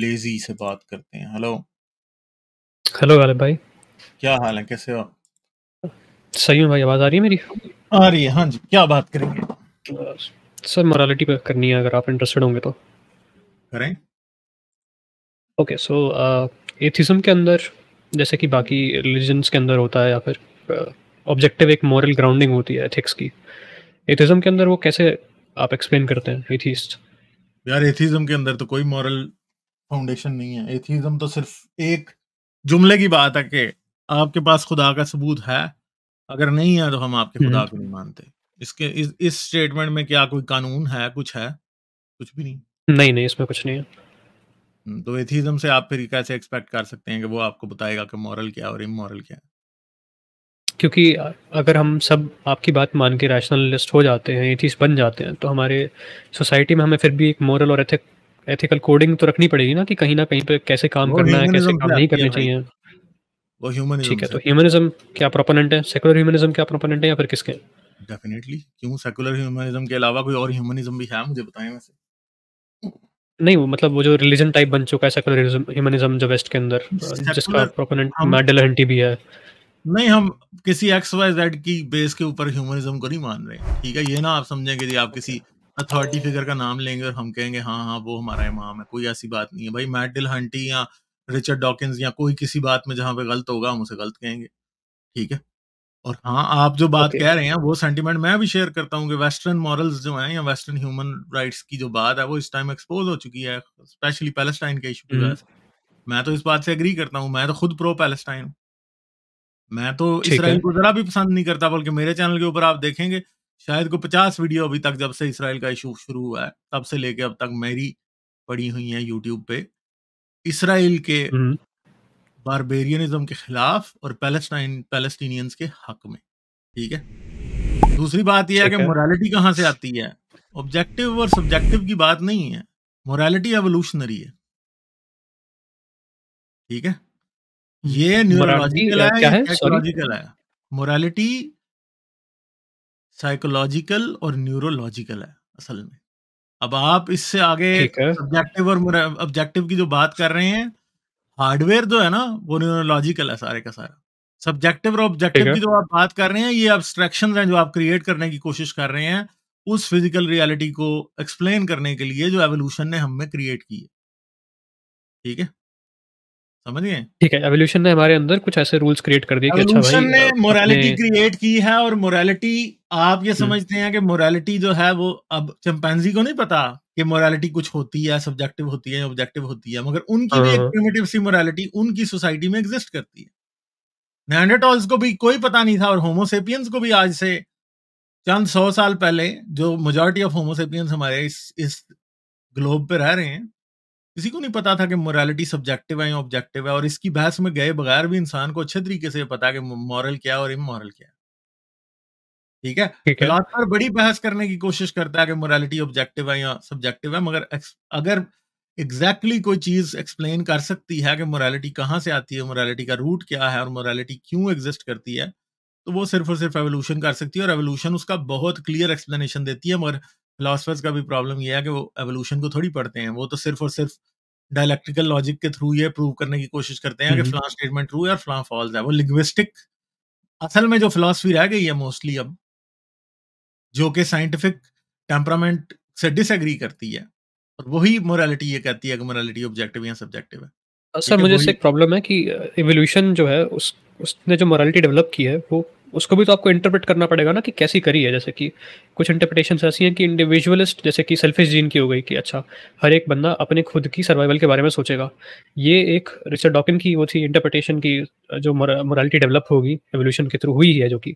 Lazy से बात करते हैं हेलो हेलो गालिब भाई क्या हाल है कैसे हो सही हूँ भाई आवाज आ रही है मेरी आ रही है हाँ जी क्या बात करेंगे सर मोरालिटी पे करनी है अगर आप इंटरेस्टेड होंगे तो करें ओके सो एथिज्म के अंदर जैसे कि बाकी रिलीजन्स के अंदर होता है या फिर ऑब्जेक्टिव uh, एक मॉरल ग्राउंडिंग होती है एथिक्स की एथिज्म के अंदर वो कैसे आप एक्सप्लेन करते हैं एथिस्ट यार एथिज्म के अंदर तो कोई मॉरल फाउंडेशन नहीं है एथीज्म तो सिर्फ एक जुमले की बात है कि आपके पास खुदा का सबूत है अगर नहीं है तो हम आपके हम्म, खुदा को हम्म। नहीं मानते इसके इस इस स्टेटमेंट में क्या कोई कानून है कुछ है कुछ भी नहीं नहीं नहीं इसमें कुछ नहीं है हम्म, तो एथीज्म से आप फिर कैसे एक्सपेक्ट कर सकते हैं कि वो आपको बताएगा कि मॉरल क्या और इमोरल क्या क्योंकि अगर हम सब आपकी बात मान के रैशनलिस्ट हो जाते हैं एथीज बन जाते हैं तो हमारे सोसाइटी में हमें फिर भी एक मॉरल और एथिक एथिकल कोडिंग तो रखनी पड़ेगी ना कि कहीं ना कहीं पे कैसे काम करना है कैसे काम नहीं करने चाहिए वो ह्यूमनिज्म ठीक है तो ह्यूमनिज्म क्या प्रोपोनेंट है सेकुलर ह्यूमनिज्म क्या प्रोपोनेंट है या फिर किसके डेफिनेटली क्यों सेकुलर ह्यूमनिज्म के अलावा कोई और ह्यूमनिज्म भी है मुझे बताएं वैसे नहीं वो मतलब वो जो रिलीजन टाइप बन चुका है सेकुलरिज्म ह्यूमनिज्म जो वेस्ट के अंदर जिसका प्रोपोनेंट मैडल हंटी भी है नहीं हम किसी एक्स वाई जेड की बेस के ऊपर ह्यूमनिज्म को नहीं मान रहे ठीक है ये ना आप समझेंगे कि आप किसी अथॉरिटी फिगर का नाम लेंगे और हम कहेंगे हाँ हाँ वो हमारा इमाम है कोई ऐसी बात नहीं है भाई मैट डिल हंटी या रिचर्ड डॉकिंस या कोई किसी बात में जहाँ पे गलत होगा हम उसे गलत कहेंगे ठीक है और हाँ आप जो बात okay. कह रहे हैं वो सेंटिमेंट मैं भी शेयर करता हूँ कि वेस्टर्न मॉरल्स जो हैं या वेस्टर्न ह्यूमन राइट्स की जो बात है वो इस टाइम एक्सपोज हो चुकी है स्पेशली पैलेस्टाइन के इशू की हम्म। वजह से मैं तो इस बात से एग्री करता हूँ मैं तो खुद प्रो पैलेस्टाइन हूँ मैं तो इसराइल को जरा भी पसंद नहीं करता बल्कि मेरे चैनल के ऊपर आप देखेंगे शायद को पचास वीडियो अभी तक जब से इसराइल का इशू शुरू हुआ है तब से लेके अब तक मेरी पड़ी हुई है यूट्यूब पे इसराइल के बारबेरियनिज्म के खिलाफ और पैलेस्टाइन पैलेस्टीनियंस के हक में ठीक है दूसरी बात यह है कि मोरालिटी कहाँ से आती है ऑब्जेक्टिव और सब्जेक्टिव की बात नहीं है मोरालिटी एवोल्यूशनरी है ठीक है ये न्यूरोलॉजिकल है मोरालिटी साइकोलॉजिकल और न्यूरोलॉजिकल है असल में अब आप इससे आगे ऑब्जेक्टिव और ऑब्जेक्टिव की जो बात कर रहे हैं हार्डवेयर जो है ना वो न्यूरोलॉजिकल है सारे का सारा सब्जेक्टिव और ऑब्जेक्टिव की जो आप बात कर रहे हैं ये अब्स्ट्रैक्शन हैं जो आप क्रिएट करने की कोशिश कर रहे हैं उस फिजिकल रियलिटी को एक्सप्लेन करने के लिए जो एवोल्यूशन ने हमें क्रिएट की है ठीक है समझ गए ठीक है एवोल्यूशन ने हमारे अंदर कुछ ऐसे रूल्स क्रिएट कर दिए कि अच्छा भाई ने मोरालिटी क्रिएट की है और मोरालिटी आप ये हम्म। समझते हैं कि मोरालिटी जो है वो अब चिंपैंजी को नहीं पता कि मोरालिटी कुछ होती है सब्जेक्टिव होती है ऑब्जेक्टिव होती है मगर उनकी भी एक प्रिमिटिव हाँ। सी मोरालिटी उनकी सोसाइटी में एग्जिस्ट करती है नैंडरटॉल्स को भी कोई पता नहीं था और होमोसेपियंस को भी आज से चंद सौ साल पहले जो मेजोरिटी ऑफ होमोसेपियंस हमारे इस इस ग्लोब पे रह रहे हैं किसी को नहीं पता था कि मोरालिटी सब्जेक्टिव है या ऑब्जेक्टिव है और इसकी बहस में गए बगैर भी इंसान को अच्छे तरीके से पता कि मॉरल क्या है और इमोरल क्या ठीक है फिलोसफर बड़ी बहस करने की कोशिश करता है कि मोरालिटी ऑब्जेक्टिव है या सब्जेक्टिव है मगर अगर एग्जैक्टली exactly कोई चीज एक्सप्लेन कर सकती है कि मोरालिटी कहाँ से आती है मोरालिटी का रूट क्या है और मोरालिटी क्यों एग्जिस्ट करती है तो वो सिर्फ और सिर्फ एवोल्यूशन कर सकती है और एवोल्यूशन उसका बहुत क्लियर एक्सप्लेनेशन देती है मगर फिलासफर्स का भी प्रॉब्लम यह है कि वो एवोल्यूशन को थोड़ी पढ़ते हैं वो तो सिर्फ और सिर्फ डायलैक्ट्रिकल लॉजिक के थ्रू ये प्रूव करने की कोशिश करते हैं कि फ्लां स्टेटमेंट ट्रू है और फ्लां फॉल्स है वो लिंग्विस्टिक असल में जो फिलासफी रह गई है मोस्टली अब जो कि साइंटिफिक टेम्परामेंट से डिसएग्री करती है और वही मोरालिटी ये कहती है कि मोरालिटी ऑब्जेक्टिव या सब्जेक्टिव है सर मुझे एक प्रॉब्लम है कि एवोल्यूशन जो है उस उसने जो मोरालिटी डेवलप की है वो उसको भी तो आपको इंटरप्रेट करना पड़ेगा ना कि कैसी करी है जैसे कि कुछ इंटरप्रिटेशन ऐसी हैं कि इंडिविजुअलिस्ट जैसे कि सेल्फिश जीन की हो गई कि अच्छा हर एक बंदा अपने खुद की सर्वाइवल के बारे में सोचेगा ये एक रिचर्ड डॉकिन की वो थी इंटरप्रिटेशन की जो मोरालिटी डेवलप होगी एवोल्यूशन के थ्रू हुई है जो कि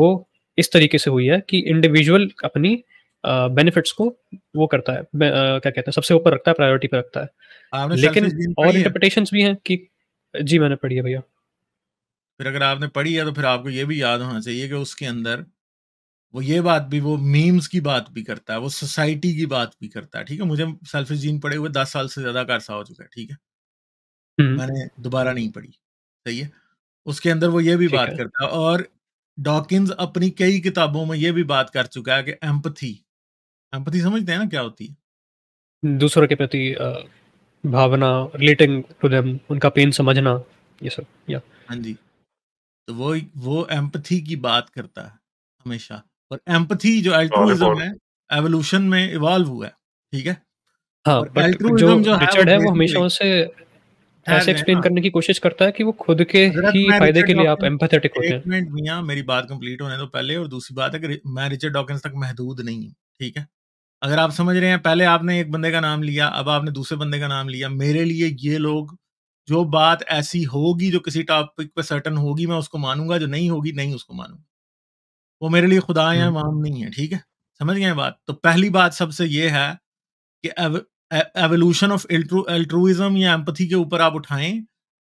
वो इस तरीके से हुई है कि इंडिविजुअल अपनी बेनिफिट्स uh, को वो करता है uh, क्या कहते हैं सबसे ऊपर रखता है प्रायोरिटी पर रखता है लेकिन और इंटरप्रिटेशन भी हैं कि जी मैंने पढ़ी है भैया फिर अगर आपने पढ़ी है तो फिर आपको ये भी याद होना चाहिए कि उसके अंदर वो ये बात भी वो मीम्स की बात भी करता है वो सोसाइटी की बात भी करता है ठीक है मुझे सेल्फिश जीन पढ़े हुए दस साल से ज़्यादा का अरसा हो चुका है ठीक है मैंने दोबारा नहीं पढ़ी सही है उसके अंदर वो ये भी बात है? करता है और डॉकिंस अपनी कई किताबों में ये भी बात कर चुका है कि एम्पथी एम्पथी समझते हैं ना क्या होती है दूसरों के प्रति भावना रिलेटिंग टू देम उनका पेन समझना ये सब या हाँ जी तो वो वो एम्पथी की बात करता है हमेशा और एम्पथी जो एल्ट्रूइज्म है एवोल्यूशन में इवॉल्व हुआ है ठीक है हाँ, जो, जो रिचर्ड है वो हमेशा उसे ऐसे एक्सप्लेन हाँ। करने की कोशिश करता है कि वो खुद के ही फायदे के लिए आप एम्पैथेटिक होते हैं मिनट मेरी बात कंप्लीट होने दो पहले और दूसरी बात है कि मैं रिचर्ड डॉकिंस तक महदूद नहीं हूँ ठीक है अगर आप समझ रहे हैं पहले आपने एक बंदे का नाम लिया अब आपने दूसरे बंदे का नाम लिया मेरे लिए ये लोग जो बात ऐसी होगी जो किसी टॉपिक पे सर्टन होगी मैं उसको मानूंगा जो नहीं होगी नहीं उसको मानूंगा वो मेरे लिए खुदा है इमाम हम्म। नहीं है ठीक है समझ गए बात तो पहली बात सबसे ये है कि एवोल्यूशन ऑफ अल्ट्रूइज्म या एम्पथी के ऊपर आप उठाएं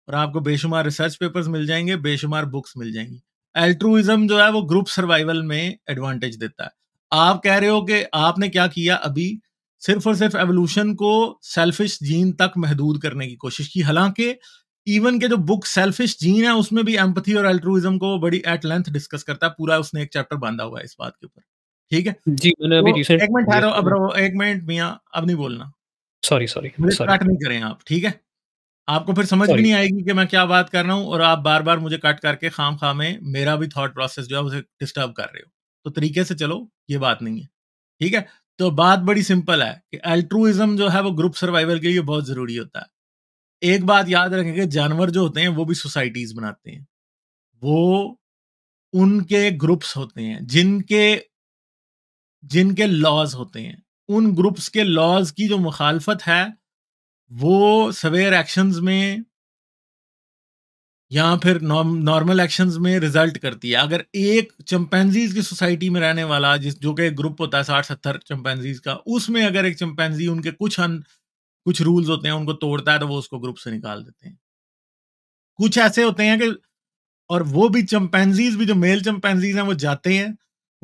और आपको बेशुमार रिसर्च पेपर्स मिल जाएंगे बेशुमार बुक्स मिल जाएंगी एल्ट्रूइज्म जो है वो ग्रुप सर्वाइवल में एडवांटेज देता है आप कह रहे हो कि आपने क्या किया अभी सिर्फ और सिर्फ एवोल्यूशन को सेल्फिश जीन तक महदूद करने की कोशिश की हालांकि इवन के जो बुक सेल्फिश जीन है उसमें भी एम्पथी और अल्ट्रूइज्म को बड़ी एट लेंथ डिस्कस करता है पूरा उसने एक चैप्टर बांधा हुआ है इस बात के ऊपर ठीक है जी मैंने अभी रिसेंट तो एक मिनट ठहरो अब एक मिनट मियां अब नहीं बोलना सॉरी सॉरी कट नहीं करें आप ठीक है आपको फिर समझ भी नहीं आएगी कि मैं क्या बात कर रहा हूँ और आप बार बार मुझे कट करके खाम खा में मेरा भी थॉट प्रोसेस जो है उसे डिस्टर्ब कर रहे हो तो तरीके से चलो ये बात नहीं है ठीक है तो बात बड़ी सिंपल है कि अल्ट्रूइज्म जो है वो ग्रुप सर्वाइवल के लिए बहुत जरूरी होता है एक बात याद रखें कि जानवर जो होते हैं वो भी सोसाइटीज बनाते हैं वो उनके ग्रुप्स होते हैं जिनके जिनके लॉज होते हैं उन ग्रुप्स के लॉज की जो मुखालफत है वो सवेर एक्शंस में या फिर नॉर्मल एक्शंस में रिजल्ट करती है अगर एक चंपैंजीज की सोसाइटी में रहने वाला जिस जो कि एक ग्रुप होता है साठ सत्तर चंपैंजीज का उसमें अगर एक चंपैंजी उनके कुछ अन, कुछ रूल्स होते हैं उनको तोड़ता है तो वो उसको ग्रुप से निकाल देते हैं कुछ ऐसे होते हैं कि और वो भी चंपैंजीज भी जो मेल चंपैंजीज हैं वो जाते हैं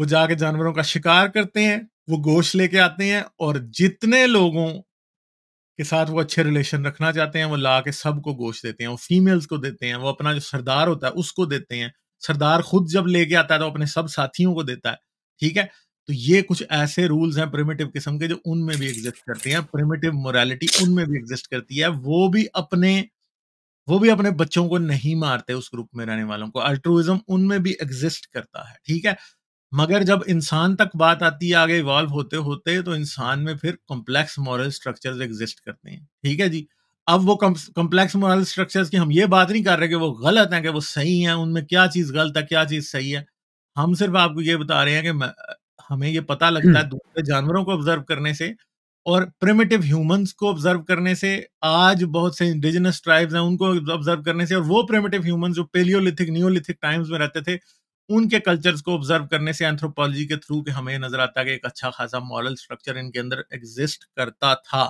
वो जाके जानवरों का शिकार करते हैं वो गोश्त लेके आते हैं और जितने लोगों के साथ वो अच्छे रिलेशन रखना चाहते हैं वो ला के सबको गोश्त देते हैं वो फीमेल्स को देते हैं वो अपना जो सरदार होता है उसको देते हैं सरदार खुद जब लेके आता है तो अपने सब साथियों को देता है ठीक है तो ये कुछ ऐसे रूल्स हैं प्रिमेटिव किस्म के जो उनमें भी एग्जिस्ट करते हैं प्रिमेटिव मोरालिटी उनमें भी एग्जिस्ट करती है वो भी अपने वो भी अपने बच्चों को नहीं मारते उस ग्रुप में रहने वालों को अल्ट्रुइज्म उनमें भी एग्जिस्ट करता है ठीक है मगर जब इंसान तक बात आती है आगे इवॉल्व होते होते तो इंसान में फिर कॉम्प्लेक्स मॉरल स्ट्रक्चर्स एग्जिस्ट करते हैं ठीक है जी अब वो कॉम्प्लेक्स मॉरल स्ट्रक्चर्स की हम ये बात नहीं कर रहे कि वो गलत हैं कि वो सही हैं उनमें क्या चीज़ गलत है क्या चीज़ सही है हम सिर्फ आपको ये बता रहे हैं कि हमें ये पता लगता है हम्म। दूसरे जानवरों को ऑब्जर्व करने से और प्रिमेटिव ह्यूमंस को ऑब्जर्व करने से आज बहुत से इंडिजिनस ट्राइब्स हैं उनको ऑब्जर्व करने से और वो प्रिमेटिव ह्यूमंस जो पेलियोलिथिक न्यूलिथिक टाइम्स में रहते थे उनके कल्चर्स को ऑब्जर्व करने से एंथ्रोपोलॉजी के थ्रू के हमें नजर आता है कि एक अच्छा खासा मॉरल स्ट्रक्चर इनके अंदर एग्जिस्ट करता था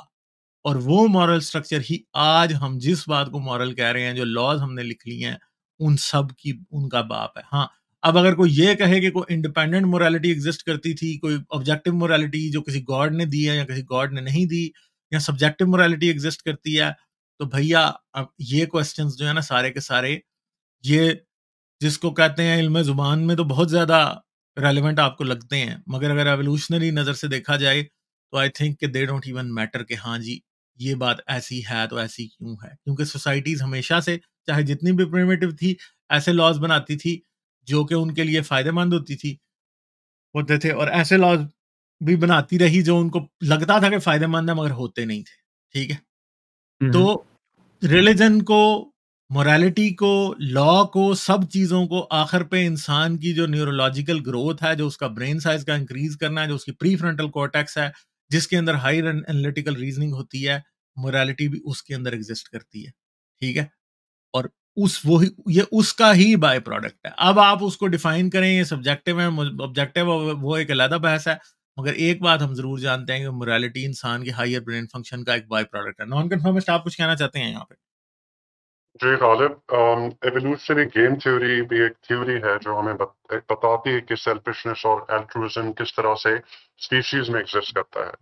और वो मॉरल स्ट्रक्चर ही आज हम जिस बात को मॉरल कह रहे हैं जो लॉज हमने लिख ली हैं उन सब की उनका बाप है हाँ अब अगर कोई ये कहे कि कोई इंडिपेंडेंट मोरालिटी एग्जिस्ट करती थी कोई ऑब्जेक्टिव मोरालिटी जो किसी गॉड ने दी है या किसी गॉड ने नहीं दी या सब्जेक्टिव मोरालिटी एग्जिस्ट करती है तो भैया अब ये क्वेश्चंस जो है ना सारे के सारे ये जिसको कहते हैं इल्म ज़ुबान में तो बहुत ज़्यादा रेलिवेंट आपको लगते हैं मगर अगर एवोल्यूशनरी नज़र से देखा जाए तो आई थिंक कि दे डोंट इवन मैटर कि हाँ जी ये बात ऐसी है तो ऐसी क्यों है क्योंकि सोसाइटीज़ हमेशा से चाहे जितनी भी प्रिमेटिव थी ऐसे लॉज बनाती थी जो कि उनके लिए फ़ायदेमंद होती थी होते थे और ऐसे लॉज भी बनाती रही जो उनको लगता था कि फ़ायदेमंद है मगर होते नहीं थे ठीक है तो रिलीजन को मोरालिटी को लॉ को सब चीज़ों को आखिर पे इंसान की जो न्यूरोलॉजिकल ग्रोथ है जो उसका ब्रेन साइज का इंक्रीज करना है जो उसकी प्री फ्रंटल कॉर्टेक्स है जिसके अंदर हाई एनालिटिकल रीजनिंग होती है मोरालिटी भी उसके अंदर एग्जिस्ट करती है ठीक है और उस वो ही ये उसका ही बाय प्रोडक्ट है अब आप उसको डिफाइन करें ये सब्जेक्टिव है ऑब्जेक्टिव वो एक अलग बहस है मगर एक बात हम जरूर जानते हैं कि मोरालिटी इंसान के हायर ब्रेन फंक्शन का एक बाय प्रोडक्ट है नॉन कन्फर्मिस्ट आप कुछ कहना चाहते हैं यहाँ पे जी गालिब एवोल्यूशनरी गेम थ्योरी भी एक थ्योरी है जो हमें बताती है कि सेल्फिशनेस और एल्ट्रूजम किस तरह से स्पीशीज में एग्जिस्ट करता है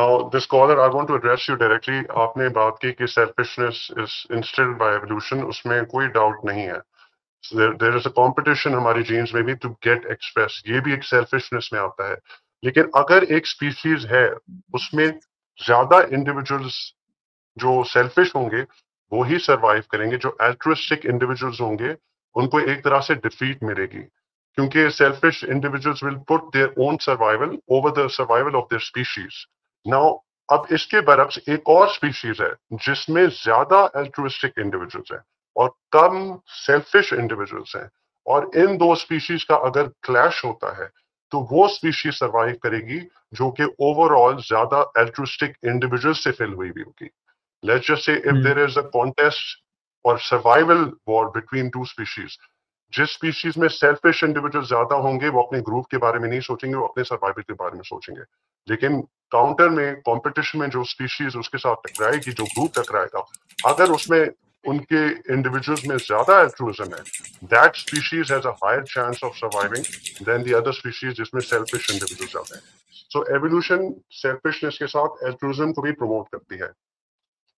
now this caller I want to address you directly आपने बात की कि selfishness is instead by evolution उसमें कोई डाउट नहीं है देर इज अ कॉम्पिटिशन हमारी जीन्स में भी टू गेट एक्सप्रेस ये भी एक सेल्फिशनेस में आता है लेकिन अगर एक स्पीशीज है उसमें ज्यादा इंडिविजुअल्स जो सेल्फिश होंगे वो ही सर्वाइव करेंगे जो एल्ट्रिस्टिक इंडिविजुअल्स होंगे उनको एक तरह से डिफीट मिलेगी क्योंकि selfish individuals will put their own survival over the survival of their species now अब इसके बरक्स एक और स्पीशीज है जिसमें ज्यादा एल्ट्रिस्टिक इंडिविजुअल्स हैं और कम सेल्फिश इंडिविजुअल्स हैं और इन दो स्पीशीज का अगर क्लैश होता है तो वो स्पीशीज सर्वाइव करेगी जो कि ओवरऑल ज्यादा एल्ट्रिस्टिक इंडिविजुअल से फिल हुई भी होगी Let's just say if mm. there is a contest or survival war between two species जिस स्पीशीज में सेल्फिश इंडिविजुअल ज्यादा होंगे वो अपने ग्रुप के बारे में नहीं सोचेंगे वो अपने सर्वाइवल के बारे में सोचेंगे लेकिन काउंटर में कंपटीशन में जो स्पीशीज उसके साथ टकराएगी जो ग्रुप टकराएगा अगर उसमें उनके इंडिविजुअल्स में ज्यादा एल्ट्रूजम है that species has a higher chance of surviving than the other species जिसमें सेल्फिश इंडिविजुअल ज्यादा है सो एवोल्यूशन सेल्फिशनेस के साथ एल्ट्रूजम को भी प्रमोट करती है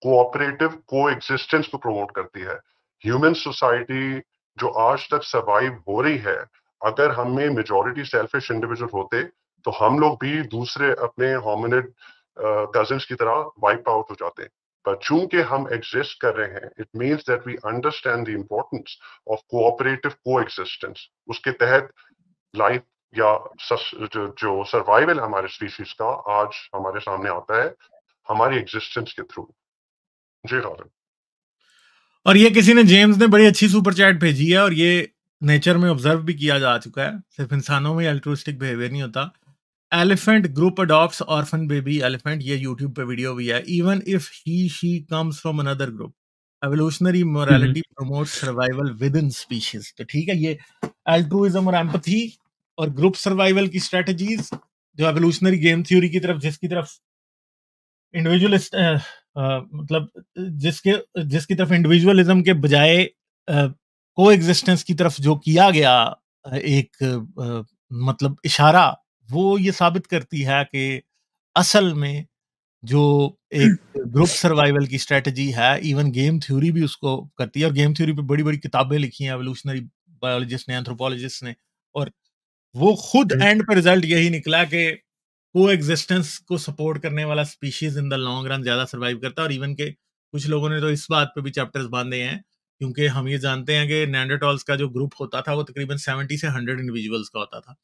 कोऑपरेटिव को एग्जिस्टेंस को प्रमोट करती है ह्यूमन सोसाइटी जो आज तक सर्वाइव हो रही है अगर हमें मेजोरिटी सेल्फिश इंडिविजुअल होते तो हम लोग भी दूसरे अपने हॉमिनेट कजन uh, की तरह वाइप आउट हो जाते पर चूंकि हम एग्जिस्ट कर रहे हैं it means that we understand the importance of cooperative coexistence उसके तहत लाइफ या जो, जो सर्वाइवल हमारे स्पीशीज का आज हमारे सामने आता है हमारी एग्जिस्टेंस के थ्रू जी रॉबिन और ये किसी ने जेम्स ने बड़ी अच्छी सुपर चैट भेजी है और ये नेचर में ऑब्जर्व भी किया जा चुका है सिर्फ इंसानों में अल्ट्रोस्टिक बिहेवियर नहीं होता elephant group adopt orphan baby elephant ये यूट्यूब पे वीडियो भी है even if he she comes from another group evolutionary morality promote survival within species तो ठीक है ये एल्ट्रूइज्म और एम्पथी और ग्रुप सर्वाइवल की स्ट्रेटजीज जो एवोल्यूशनरी गेम थ्योरी की तरफ जिसकी तरफ इंडिविजुअलिस्ट मतलब जिसके जिसकी तरफ इंडिविजुअलिज्म के बजाय को एग्जिस्टेंस की तरफ जो किया गया एक आ, मतलब इशारा वो ये साबित करती है कि असल में जो एक ग्रुप सर्वाइवल की स्ट्रेटजी है इवन गेम थ्योरी भी उसको करती है और गेम थ्योरी पे बड़ी बड़ी किताबें लिखी हैं एवोल्यूशनरी बायोलॉजिस्ट ने एंथ्रोपोलॉजिस्ट ने और वो खुद एंड हम्म। पे रिजल्ट यही निकला कि को एग्जिस्टेंस को सपोर्ट करने वाला species in the long run ज्यादा सर्वाइव करता है और इवन के कुछ लोगों ने तो इस बात पे भी चैप्टर्स बांधे हैं क्योंकि हम ये जानते हैं कि नैंडोटॉल्स का जो ग्रुप होता था वो तकरीबन सेवेंटी से हंड्रेड इंडिविजुअल्स का होता था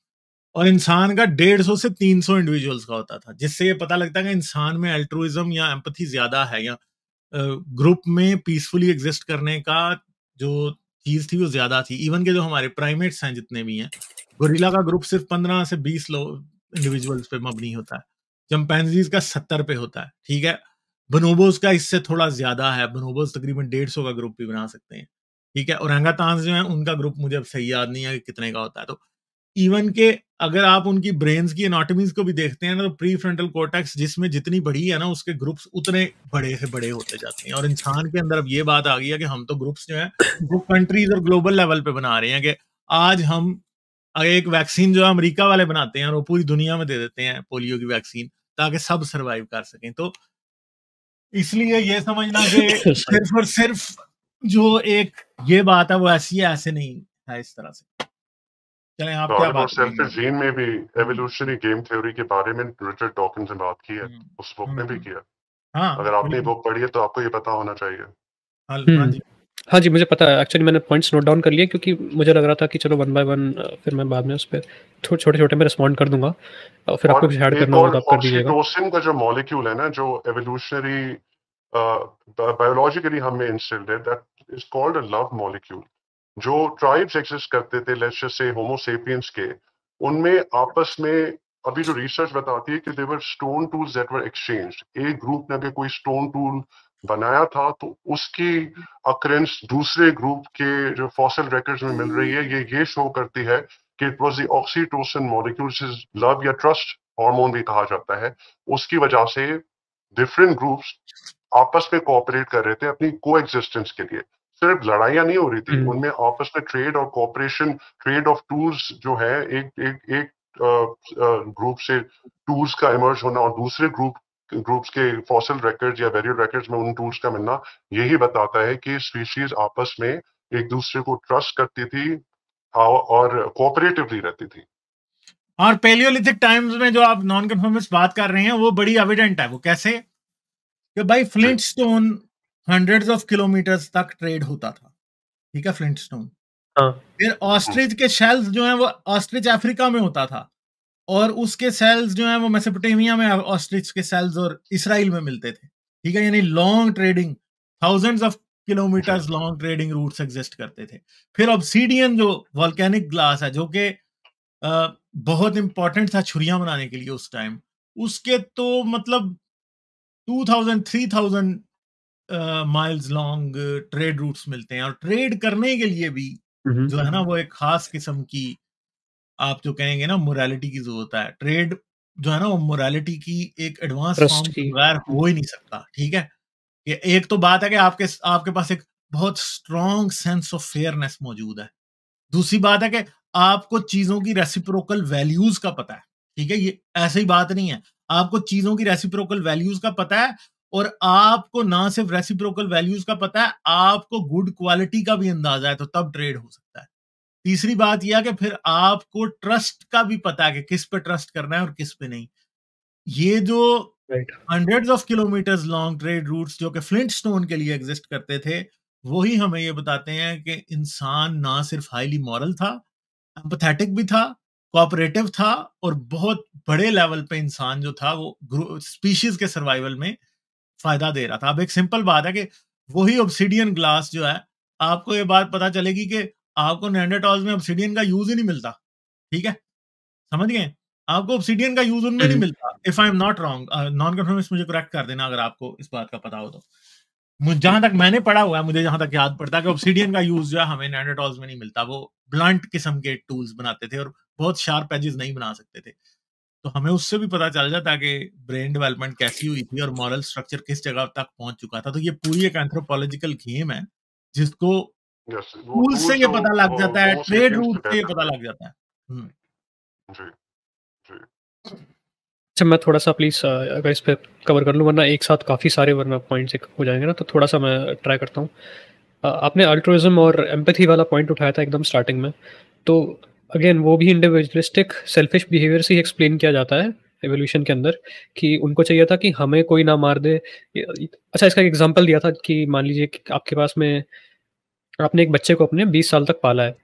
और इंसान का डेढ़ सौ से तीन सौ इंडिविजुअल्स का होता था जिससे ये पता लगता है कि इंसान में अल्ट्रोइज्म या एम्पथी ज्यादा है या ग्रुप में पीसफुली एग्जिस्ट करने का जो चीज थी वो ज्यादा थी इवन के जो हमारे प्राइमेट्स हैं जितने भी हैं गोरीला का ग्रुप सिर्फ पंद्रह से बीस लोग इंडिविजुअल्स पे मबनी होता है चंपैनजीज का सत्तर पे होता है ठीक है बनोबोस का इससे थोड़ा ज्यादा है बनोबोस तकरीबन डेढ़ सौ का ग्रुप भी बना सकते हैं ठीक है और रंगातांस जो है उनका ग्रुप मुझे अब सही याद नहीं है कि कितने का होता है तो इवन के अगर आप उनकी ब्रेन्स की एनाटमीज को भी देखते हैं ना तो प्री फ्रंटल कोटेक्स जिसमें जितनी बड़ी है ना उसके ग्रुप्स उतने बड़े से बड़े होते जाते हैं और इंसान के अंदर अब ये बात आ गई है कि हम तो ग्रुप्स जो है वो कंट्रीज और ग्लोबल लेवल पे बना रहे हैं कि आज हम एक वैक्सीन जो अमेरिका वाले बनाते हैं और वो पूरी दुनिया में दे देते हैं पोलियो की वैक्सीन ताकि सब सरवाइव कर सकें तो इसलिए ये समझना कि सिर्फ और सिर्फ जो एक ये बात है वो ऐसी है ऐसे नहीं है इस तरह से चलें आप तो क्या बात सेल्फिश जीन में भी एवोल्यूशनरी गेम थ्योरी के बारे में रिचर्ड डॉकिंस ने बात की है हम्म। उस बुक में भी हम्म। किया हाँ अगर आपने बुक पढ़ी है तो आपको ये पता होना चाहिए हाँ जी हम्म। हाँ जी मुझे पता है एक्चुअली मैंने पॉइंट्स नोट डाउन कर लिए क्योंकि मुझे लग रहा था कि चलो वन बाय वन फिर मैं बाद में उस पर थो, छोटे छोटे में रिस्पॉन्ड कर दूंगा और फिर आपको कुछ ऐड करना होगा तो कर दीजिएगा का जो मॉलिक्यूल है ना जो एवोल्यूशनरी बायोलॉजिकली हमें इंस्टिल्ड है that is called a love molecule जो ट्राइब्स एग्जिस्ट करते थे लेट्स से होमो सेपियंस के उनमें आपस में अभी जो रिसर्च बताती है कि there were stone tools that were exchange एक ग्रुप ने अगर कोई स्टोन टूल बनाया था तो उसकी अक्रेंस दूसरे ग्रुप के जो फॉसल रिकॉर्ड्स में मिल रही है ये ये शो करती है कि it was the oxytocin molecule love या ट्रस्ट हार्मोन भी कहा जाता है उसकी वजह से डिफरेंट ग्रुप्स आपस में कोऑपरेट कर रहे थे अपनी को के लिए सिर्फ लड़ाइयां नहीं हो रही थी हम्म। उनमें आपस में ट्रेड और कोऑपरेशन ट्रेड ऑफ टूल्स जो है एक एक एक ग्रुप से टूल्स का इमर्ज होना और दूसरे ग्रुप ग्रुप्स के फॉसिल रेकर्ड या वेरियल रेकर्ड्स में उन टूल्स का मिलना यही बताता है कि स्पीशीज आपस में एक दूसरे को ट्रस्ट करती थी हाँ, और कोऑपरेटिवली रहती थी और पेलियोलिथिक टाइम्स में जो आप नॉन कन्फर्मिस्ट बात कर रहे हैं वो बड़ी एविडेंट है वो कैसे कि भाई flint stone hundred of kilometre तक ट्रेड होता था ठीक है फ्लिंट स्टोन हाँ। फिर ऑस्ट्रिच के शेल्स जो है वो ऑस्ट्रिच अफ्रीका में होता था और उसके सेल्स जो है वो मेसोपोटामिया में ऑस्ट्रिच के सेल्स और इसराइल में मिलते थे ठीक है यानी long trading thousands of kilometres long trading routes exist करते थे फिर ऑब्सीडियन जो वॉल्केनिक ग्लास है जो कि बहुत इंपॉर्टेंट था छुरियां बनाने के लिए उस टाइम उसके तो मतलब two thousand three thousand miles long trade routes मिलते हैं और ट्रेड करने के लिए भी हम्म। जो है ना वो एक खास किस्म की आप जो कहेंगे ना मोरालिटी की जरूरत है ट्रेड जो है ना वो मोरालिटी की एक एडवांस फॉर्म बगैर हो ही नहीं सकता ठीक है ये एक तो बात है कि आपके आपके पास एक बहुत स्ट्रॉन्ग सेंस ऑफ फेयरनेस मौजूद है दूसरी बात है कि आपको चीजों की रेसिप्रोकल वैल्यूज का पता है ठीक है ये ऐसी बात नहीं है आपको चीजों की रेसिप्रोकल वैल्यूज का पता है और आपको ना सिर्फ रेसिप्रोकल वैल्यूज का पता है आपको गुड क्वालिटी का भी अंदाजा है तो तब ट्रेड हो सकता है तीसरी बात यह कि फिर आपको ट्रस्ट का भी पता है कि किस पे ट्रस्ट करना है और किस पे नहीं ये जो hundred of kilometre long trade routes जो कि फ्लिंट स्टोन के लिए एग्जिस्ट करते थे वही हमें ये बताते हैं कि इंसान ना सिर्फ हाईली मॉरल था एम्पथेटिक भी था कोऑपरेटिव था और बहुत बड़े लेवल पे इंसान जो था वो स्पीशीज के सर्वाइवल में फायदा दे रहा था अब एक सिंपल बात है कि वही ऑब्सिडियन ग्लास जो है आपको ये बात पता चलेगी कि आपको नैंडेटॉल्स में ऑब्सिडियन का यूज ही नहीं मिलता ठीक है समझ गए आपको ऑब्सिडियन का यूज उनमें नहीं हम्म। मिलता if I am not wrong non conformist मुझे करेक्ट कर देना अगर आपको इस बात का पता हो तो जहां तक मैंने पढ़ा हुआ है मुझे जहां तक याद पड़ता है कि ऑब्सिडियन का यूज जो है हमें नैंडेटॉल्स में नहीं मिलता वो ब्लंट किस्म के टूल्स बनाते थे और बहुत शार्प एजेस नहीं बना सकते थे तो हमें उससे भी पता चल जाता कि ब्रेन डेवलपमेंट कैसी हुई थी और मॉरल स्ट्रक्चर किस जगह तक पहुंच चुका था तो ये पूरी एक एंथ्रोपोलॉजिकल गेम है जिसको से ये पता लग जाता है ट्रेड रूट से ये पता लग जाता है हम्म। अच्छा मैं थोड़ा सा प्लीज़ अगर इस पर कवर कर लूँ वरना एक साथ काफ़ी सारे वरना पॉइंट्स एक हो जाएंगे ना तो थोड़ा सा मैं ट्राई करता हूँ आपने अल्ट्रोइज्म और एम्पथी वाला पॉइंट उठाया था एकदम स्टार्टिंग में तो अगेन वो भी इंडिविजुअलिस्टिक सेल्फिश बिहेवियर से ही एक्सप्लेन किया जाता है एवोल्यूशन के अंदर कि उनको चाहिए था कि हमें कोई ना मार दे अच्छा इसका एग्जाम्पल दिया था कि मान लीजिए आपके पास में आपने एक बच्चे को अपने बीस साल तक पाला है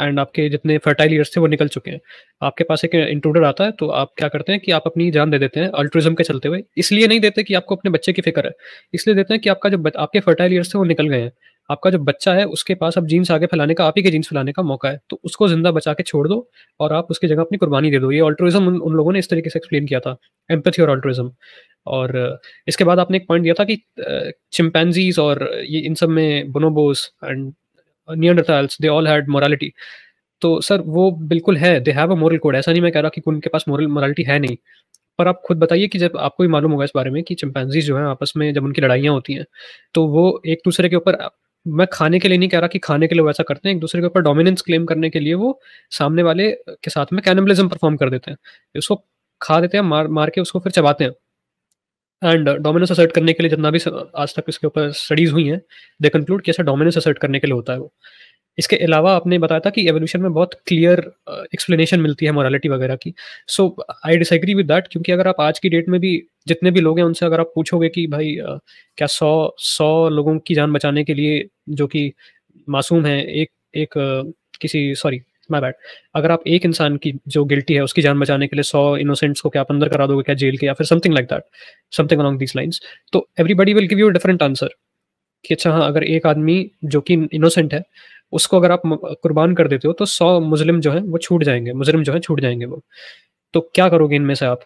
एंड आपके जितने फर्टाइल ईयर्स थे वो निकल चुके हैं आपके पास एक इंट्रूडर आता है तो आप क्या करते हैं कि आप अपनी जान दे देते हैं अल्ट्रिज्म के चलते हुए इसलिए नहीं देते कि आपको अपने बच्चे की फिक्र है इसलिए देते हैं कि आपका जो आपके फर्टाइल ईयर्स थे वो निकल गए हैं आपका जो बच्चा है उसके पास अब जीन्स आगे फैलाने का आप ही के जीन्स फैलाने का मौका है तो उसको जिंदा बचा के छोड़ दो और आप उसकी जगह अपनी कुर्बानी दे दो ये ऑल्ट्रिज्म उन, उन लोगों ने इस तरीके से एक्सप्लेन किया था एम्पथी और ऑल्ट्रिज्म और इसके बाद आपने एक पॉइंट दिया था कि चिंपैनजीज और ये इन सब में bonobos and Neanderthals, they all had morality. तो सर वो बिल्कुल है they have a moral code ऐसा नहीं मैं कह रहा कि उनके पास मॉरल मोरालिटी है नहीं पर आप खुद बताइए कि जब आपको ही मालूम होगा इस बारे में कि चिंपैनजीज जो हैं आपस में जब उनकी लड़ाइयाँ होती हैं तो वो एक दूसरे के ऊपर मैं खाने के लिए नहीं कह रहा कि खाने के लिए वैसा करते हैं एक दूसरे के ऊपर डोमिनेंस क्लेम करने के लिए वो सामने वाले के साथ में कैनिबलिज्म परफॉर्म कर देते हैं उसको खा देते हैं मार मार के उसको फिर चबाते हैं एंड डोमिनेंस असर्ट करने के लिए जितना भी आज तक इसके ऊपर स्टडीज हुई हैं दे कंक्लूड कि ऐसा डोमिनेंस असर्ट करने के लिए होता है वो इसके अलावा आपने बताया था कि एवोल्यूशन में बहुत क्लियर एक्सप्लेनेशन uh, मिलती है मोरालिटी वगैरह की so I disagree with that क्योंकि अगर आप आज की डेट में भी जितने भी लोग हैं उनसे अगर आप पूछोगे कि भाई uh, क्या सौ सौ लोगों की जान बचाने के लिए जो कि मासूम है एक एक uh, किसी सॉरी माय बैड अगर आप एक इंसान की जो गिल्टी है उसकी जान बचाने के लिए सौ इनोसेंट्स को क्या अंदर करा दोगे क्या जेल के या फिर something like that something along these lines तो everybody will give you different answer कि अच्छा हाँ अगर एक आदमी जो कि इनोसेंट है उसको अगर आप कुर्बान कर देते हो तो सौ मुस्लिम जो है वो छूट जाएंगे मुजरिम जो है छूट जाएंगे वो तो क्या करोगे इनमें से आप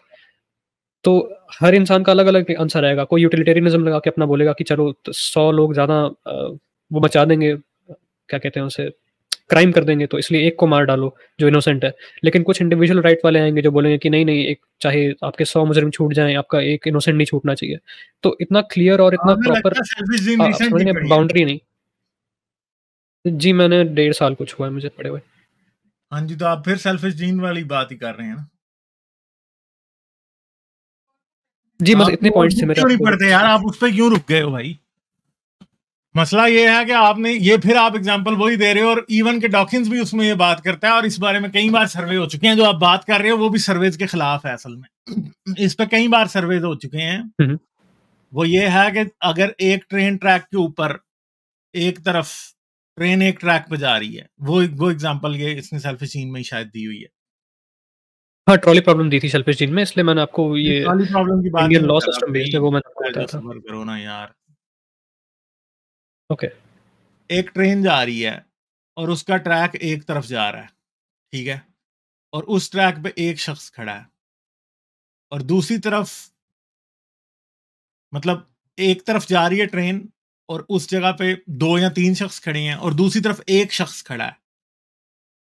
तो हर इंसान का अलग अलग आंसर आएगा कोई यूटिलिटेरियनिज्म लगा के अपना बोलेगा कि चलो तो सौ लोग ज़्यादा वो बचा देंगे क्या कहते हैं उसे क्राइम कर देंगे तो इसलिए एक को मार डालो जो इनोसेंट है लेकिन कुछ इंडिविजुअल राइट वाले आएंगे जो बोलेंगे कि नहीं नहीं एक चाहे आपके सौ मुजरिम छूट जाए आपका एक इनोसेंट नहीं छूटना चाहिए तो इतना क्लियर और इतना प्रॉपर हाँ, हाँ, बाउंड्री नहीं जी मैंने डेढ़ साल कुछ हुआ है मुझे पड़े हुए हाँ जी तो आप फिर सेल्फिश जीन वाली बात ही कर रहे हैं ना जी मतलब इतने पॉइंट्स थे मेरे क्यों नहीं पढ़ते यार आप उस पर क्यों रुक गए हो भाई मसला ये है कि आपने ये फिर आप एग्जांपल वही दे रहे हो और इवन e के डॉकिंस भी उसमें ये बात करता है और इस बारे में कई बार सर्वे हो चुके हैं जो आप बात कर रहे हो वो भी सर्वेज के खिलाफ है असल में इस पर कई बार सर्वेज हो चुके हैं हम्म। वो ये है कि अगर एक ट्रेन ट्रैक के ऊपर एक तरफ ट्रेन एक ट्रैक पर जा रही है वो वो एग्जाम्पल ये इसने सेल्फिश जीन में शायद दी हुई है हाँ ट्रॉली प्रॉब्लम दी थी सेल्फिश जीन में इसलिए मैंने आपको ये ट्रॉली प्रॉब्लम की बात इंडियन लॉ सिस्टम बेस्ड है वो मैंने आपको बताया था यार ओके okay. एक ट्रेन जा रही है और उसका ट्रैक एक तरफ जा रहा है ठीक है और उस ट्रैक पे एक शख्स खड़ा है और दूसरी तरफ मतलब एक तरफ जा रही है ट्रेन और उस जगह पे दो या तीन शख्स खड़े हैं और दूसरी तरफ एक शख्स खड़ा है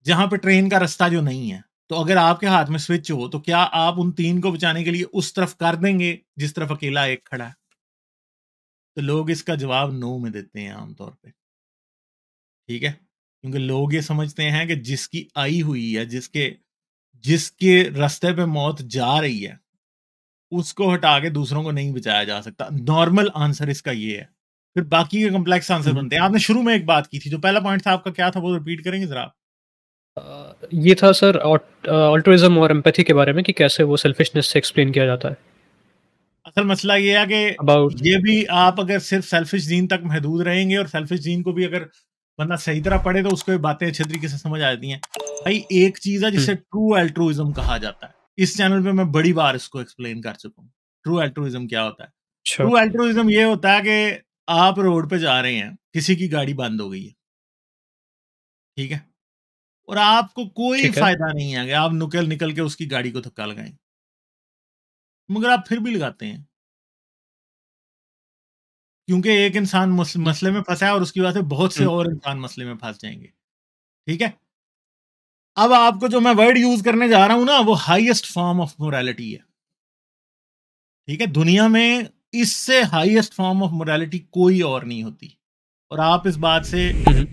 जहां पे ट्रेन का रास्ता जो नहीं है तो अगर आपके हाथ में स्विच हो तो क्या आप उन तीन को बचाने के लिए उस तरफ कर देंगे जिस तरफ अकेला एक खड़ा है तो लोग इसका जवाब नो में देते हैं आमतौर पे ठीक है क्योंकि लोग ये समझते हैं कि जिसकी आई हुई है जिसके जिसके रास्ते पे मौत जा रही है उसको हटा के दूसरों को नहीं बचाया जा सकता नॉर्मल आंसर इसका ये है फिर बाकी के कॉम्प्लेक्स आंसर बनते हैं आपने शुरू में एक बात की थी जो पहला पॉइंट था आपका क्या था वो रिपीट करेंगे जरा आप ये था सर ऑल्ट्रिज्म और एम्पैथी के बारे में कि कैसे वो सेल्फिशनेस से एक्सप्लेन किया जाता है असल मसला ये है कि ये भी आप अगर सिर्फ सेल्फिश जीन तक महदूद रहेंगे और सेल्फिश जीन को भी अगर बंदा सही तरह पढ़े तो उसको बातें अच्छे तरीके से समझ आ जाती हैं भाई एक चीज है जिसे ट्रू एल्ट्रोइम हम्म। कहा जाता है इस चैनल पे मैं बड़ी बार इसको एक्सप्लेन कर चुका हूँ ट्रू एल्ट्रोइम क्या होता है ट्रू एल्ट्रोइम ये होता है कि आप रोड पे जा रहे हैं किसी की गाड़ी बंद हो गई है ठीक है और आपको कोई फायदा नहीं है कि आप नुकल निकल के उसकी गाड़ी को धक्का लगाएं मगर आप फिर भी लगाते हैं क्योंकि एक इंसान मसले में फंसा है और उसकी वजह से बहुत से हम्म। और इंसान मसले में फंस जाएंगे ठीक है अब आपको जो मैं वर्ड यूज करने जा रहा हूं ना वो हाईएस्ट फॉर्म ऑफ मोरालिटी है ठीक है दुनिया में इससे हाईएस्ट फॉर्म ऑफ मोरालिटी कोई और नहीं होती और आप इस बात से हम्म।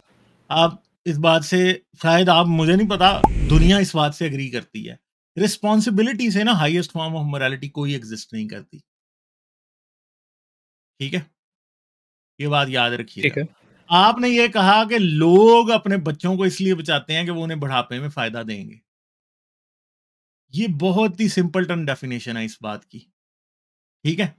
आप इस बात से शायद आप मुझे नहीं पता दुनिया इस बात से अग्री करती है रिस्पॉन्सिबिलिटी से ना हाइएस्ट फॉर्म ऑफ मोरालिटी कोई एग्जिस्ट नहीं करती ठीक है ये बात याद रखिए आपने ये कहा कि लोग अपने बच्चों को इसलिए बचाते हैं कि वो उन्हें बढ़ापे में फायदा देंगे ये बहुत ही सिंपल टर्म डेफिनेशन है इस बात की ठीक है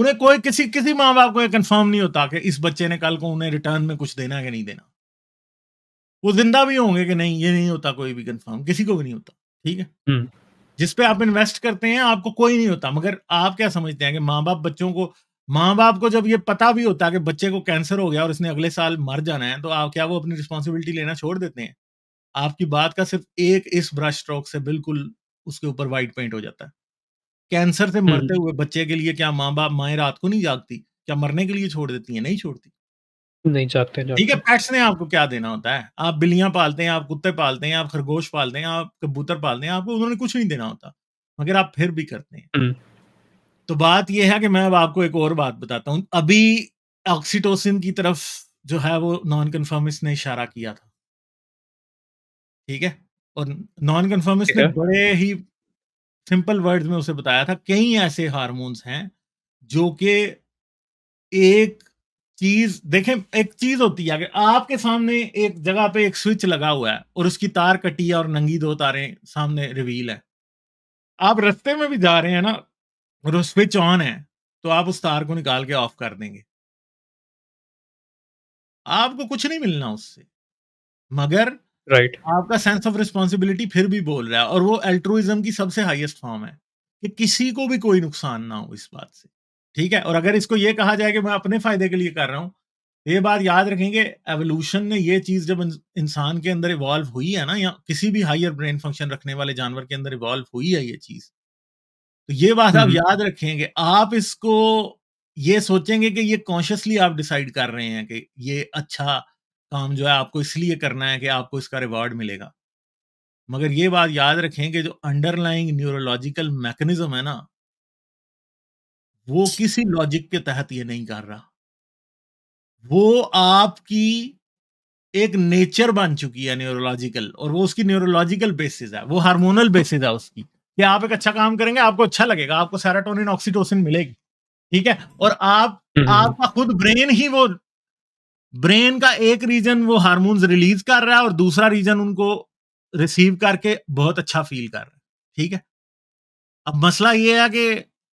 उन्हें कोई किसी किसी माँ बाप को यह कंफर्म नहीं होता कि इस बच्चे ने कल को उन्हें रिटर्न में कुछ देना कि नहीं देना वो जिंदा भी होंगे कि नहीं ये नहीं होता कोई भी कंफर्म किसी को भी नहीं होता ठीक है हम्म। जिस पे आप इन्वेस्ट करते हैं आपको कोई नहीं होता मगर आप क्या समझते हैं कि माँ बाप बच्चों को माँ बाप को जब ये पता भी होता है कि बच्चे को कैंसर हो गया और इसने अगले साल मर जाना है तो आप क्या वो अपनी रिस्पॉन्सिबिलिटी लेना छोड़ देते हैं आपकी बात का सिर्फ एक इस ब्रश स्ट्रोक से बिल्कुल उसके ऊपर वाइट पेंट हो जाता है कैंसर से मरते हम्म। हुए बच्चे के लिए क्या माँ बाप माए रात को नहीं जागती क्या मरने के लिए छोड़ देती है नहीं छोड़ती नहीं चाहते ठीक है पैट्स ने आपको क्या देना होता है आप बिल्लियां पालते हैं आप कुत्ते पालते हैं आप खरगोश पालते हैं आप कबूतर पालते हैं आपको उन्होंने कुछ नहीं देना होता मगर आप फिर भी करते हैं हम्म। तो बात यह है कि मैं अब आपको एक और बात बताता हूँ अभी ऑक्सीटोसिन की तरफ जो है वो नॉन कन्फर्मिस्ट ने इशारा किया था ठीक है और नॉन कन्फर्मिस्ट ने बड़े ही सिंपल वर्ड्स में उसे बताया था कई ऐसे हार्मोन्स हैं जो कि एक चीज देखें एक चीज होती है आपके सामने एक जगह पे एक स्विच लगा हुआ है और उसकी तार कटी है और नंगी दो तारें सामने रिवील है आप रस्ते में भी जा रहे हैं ना और वो स्विच ऑन है तो आप उस तार को निकाल के ऑफ कर देंगे आपको कुछ नहीं मिलना उससे मगर राइट right. आपका सेंस ऑफ रिस्पॉन्सिबिलिटी फिर भी बोल रहा है और वो एल्ट्रोइज्म की सबसे हाइएस्ट फॉर्म है कि किसी को भी कोई नुकसान ना हो इस बात से ठीक है और अगर इसको ये कहा जाए कि मैं अपने फायदे के लिए कर रहा हूँ तो ये बात याद रखेंगे एवोल्यूशन ने ये चीज जब इंसान के अंदर इवॉल्व हुई है ना या किसी भी हायर ब्रेन फंक्शन रखने वाले जानवर के अंदर इवॉल्व हुई है ये चीज तो ये बात आप हम्म। याद रखेंगे आप इसको ये सोचेंगे कि ये कॉन्शियसली आप डिसाइड कर रहे हैं कि ये अच्छा काम जो है आपको इसलिए करना है कि आपको इसका रिवॉर्ड मिलेगा मगर ये बात याद रखें कि जो अंडरलाइंग न्यूरोलॉजिकल मैकेनिज्म है ना वो किसी लॉजिक के तहत ये नहीं कर रहा वो आपकी एक नेचर बन चुकी है न्यूरोलॉजिकल और वो उसकी न्यूरोलॉजिकल बेसिस है वो हार्मोनल बेसिस है उसकी कि आप एक अच्छा काम करेंगे आपको अच्छा लगेगा आपको सेराटोनिन ऑक्सीटोसिन मिलेगी ठीक है और आप हम्म, हम्म। आपका खुद ब्रेन ही वो ब्रेन का एक रीजन वो हार्मोन्स रिलीज कर रहा है और दूसरा रीजन उनको रिसीव करके बहुत अच्छा फील कर रहा है ठीक है अब मसला ये है कि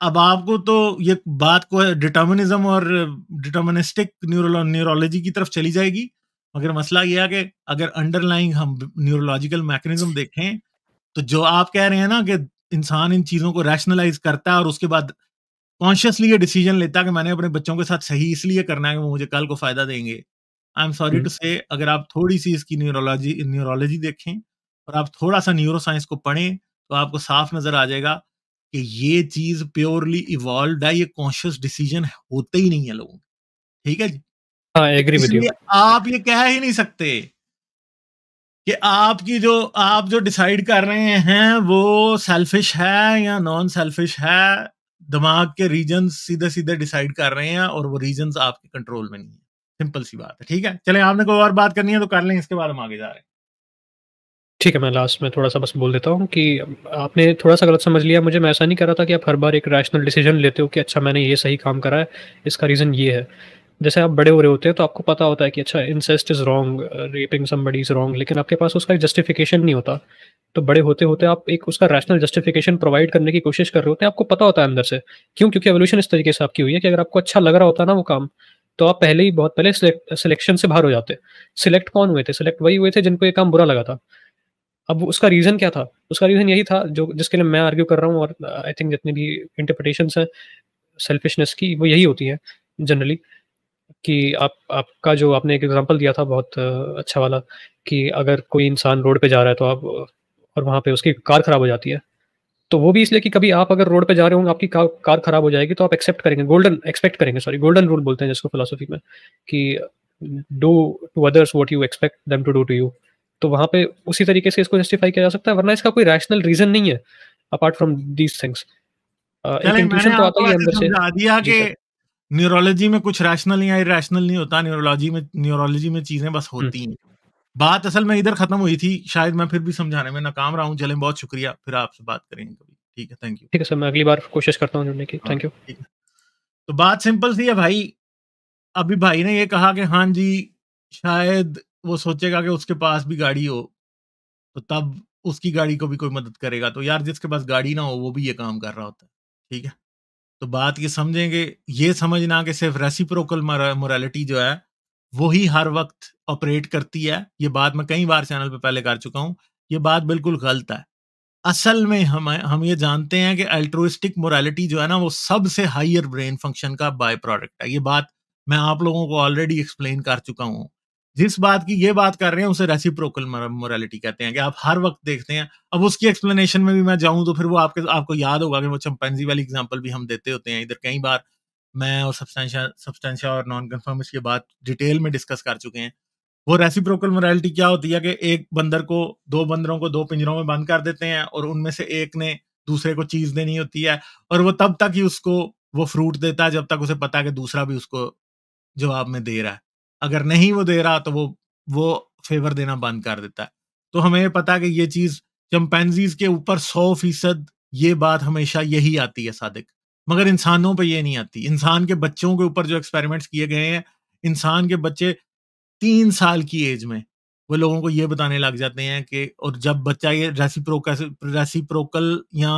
अब आपको तो ये बात को डिटर्मिनिज्म और डिटर्मिनिस्टिक न्यूरोलॉजी की तरफ चली जाएगी मगर मसला यह है कि अगर अंडरलाइंग हम न्यूरोलॉजिकल मैकेनिज्म देखें तो जो आप कह रहे हैं ना कि इंसान इन चीज़ों को रैशनलाइज करता है और उसके बाद कॉन्शियसली ये डिसीजन लेता है कि मैंने अपने बच्चों के साथ सही इसलिए करना है कि वो मुझे कल को फ़ायदा देंगे आई एम सॉरी टू से अगर आप थोड़ी सी इसकी न्यूरोलॉजी न्यूरोलॉजी देखें और आप थोड़ा सा न्यूरो साइंस को पढ़ें तो आपको साफ नज़र आ जाएगा कि ये चीज प्योरली इवॉल्व है ये कॉन्शियस डिसीजन होते ही नहीं है लोगों ठीक है जी हाँ, आप ये कह ही नहीं सकते कि आपकी जो आप जो डिसाइड कर रहे हैं वो सेल्फिश है या नॉन सेल्फिश है दिमाग के रीजन सीधे सीधे डिसाइड कर रहे हैं और वो रीजन आपके कंट्रोल में नहीं है सिंपल सी बात है ठीक है चले आपने कोई और बात करनी है तो कर लें इसके बाद हम आगे जा रहे हैं ठीक है मैं लास्ट में थोड़ा सा बस बोल देता हूँ कि आपने थोड़ा सा गलत समझ लिया मुझे मैं ऐसा नहीं कर रहा था कि आप हर बार एक रैशनल डिसीजन लेते हो कि अच्छा मैंने ये सही काम करा है इसका रीज़न ये है जैसे आप बड़े हो रहे होते हैं तो आपको पता होता है कि अच्छा incest is wrong raping somebody is wrong लेकिन आपके पास उसका जस्टिफिकेशन नहीं होता तो बड़े होते होते आप एक उसका रैशनल जस्टिफिकेशन प्रोवाइड करने की कोशिश कर रहे होते हैं आपको पता होता है अंदर से क्यों क्योंकि एवोल्यूशन इस तरीके से आपकी हुई है कि अगर आपको अच्छा लग रहा होता ना वो काम तो आप पहले ही बहुत पहले सिलेक्शन से बाहर हो जाते सिलेक्ट कौन हुए थे सिलेक्ट वही हुए थे जिनको ये काम बुरा लगा था अब उसका रीज़न क्या था उसका रीज़न यही था जो जिसके लिए मैं आर्ग्यू कर रहा हूँ और आई uh, थिंक जितनी भी इंटरप्रिटेशन हैं सेल्फिशनेस की वो यही होती है जनरली कि आप आपका जो आपने एक एग्जांपल दिया था बहुत uh, अच्छा वाला कि अगर कोई इंसान रोड पे जा रहा है तो आप और वहाँ पे उसकी कार ख़राब हो जाती है तो वो भी इसलिए कि कभी आप अगर रोड पे जा रहे होंगे आपकी कार कार ख़राब हो जाएगी तो आप एक्सेप्ट करेंगे गोल्डन एक्सपेक्ट करेंगे सॉरी गोल्डन रूल बोलते हैं जिसको फिलोसफी में कि do to others what you expect them to do to you तो वहां पे उसी तरीके से इसको जस्टिफाई किया जा सकता है वरना इसका कोई रैशनल रीजन नहीं है अपार्ट फ्रॉम दीज थिंग्स तो आता ही अंदर से न्यूरोलॉजी में कुछ रैशनल या इेशनल नहीं होता न्यूरोलॉजी में न्यूरोलॉजी में चीजें बस हम्म। होती हैं बात असल में इधर खत्म हुई थी शायद मैं फिर भी समझाने में नाकाम रहा हूँ चले बहुत शुक्रिया फिर आपसे बात करेंगे कभी ठीक है थैंक यू ठीक है सर मैं अगली बार कोशिश करता हूँ जुड़ने की थैंक हाँ, यू तो बात सिंपल थी है भाई अभी भाई ने ये कहा कि हाँ जी शायद वो सोचेगा कि उसके पास भी गाड़ी हो तो तब उसकी गाड़ी को भी कोई मदद करेगा तो यार जिसके पास गाड़ी ना हो वो भी ये काम कर रहा होता है ठीक है तो बात ये समझेंगे ये समझना कि सिर्फ रेसिप्रोकल मोरालिटी जो है वो ही हर वक्त ऑपरेट करती है ये बात मैं कई बार चैनल पे पहले कर चुका हूँ ये बात बिल्कुल गलत है असल में हम हम ये जानते हैं कि अल्ट्रोइस्टिक मोरालिटी जो है ना वो सबसे हाइयर ब्रेन फंक्शन का बाय प्रोडक्ट है ये बात मैं आप लोगों को ऑलरेडी एक्सप्लेन कर चुका हूँ जिस बात की ये बात कर रहे हैं उसे रेसिप्रोकल मोरालिटी कहते हैं कि आप हर वक्त देखते हैं अब उसकी एक्सप्लेनेशन में भी मैं जाऊं तो फिर वो आपके आपको याद होगा कि वो चंपैंजी वाली एग्जांपल भी हम देते होते हैं इधर कई बार मैं और सब्सटेंशा सब्सटेंशा और नॉन कन्फर्म इसके बाद डिटेल में डिस्कस कर चुके हैं वो रेसिप्रोकल मोरालिटी क्या होती है कि एक बंदर को दो बंदरों को दो पिंजरों में बंद कर देते हैं और उनमें से एक ने दूसरे को चीज देनी होती है और वो तब तक ही उसको वो फ्रूट देता है जब तक उसे पता है कि दूसरा भी उसको जवाब में दे रहा है अगर नहीं वो दे रहा तो वो वो फेवर देना बंद कर देता है तो हमें पता कि ये चीज चंपैनजीज के ऊपर सौ फीसद ये बात हमेशा यही आती है सादिक मगर इंसानों पर ये नहीं आती इंसान के बच्चों के ऊपर जो एक्सपेरिमेंट्स किए गए हैं इंसान के बच्चे तीन साल की एज में वो लोगों को ये बताने लग जाते हैं कि और जब बच्चा ये रेसिप्रोकल रेसिप्रोकल या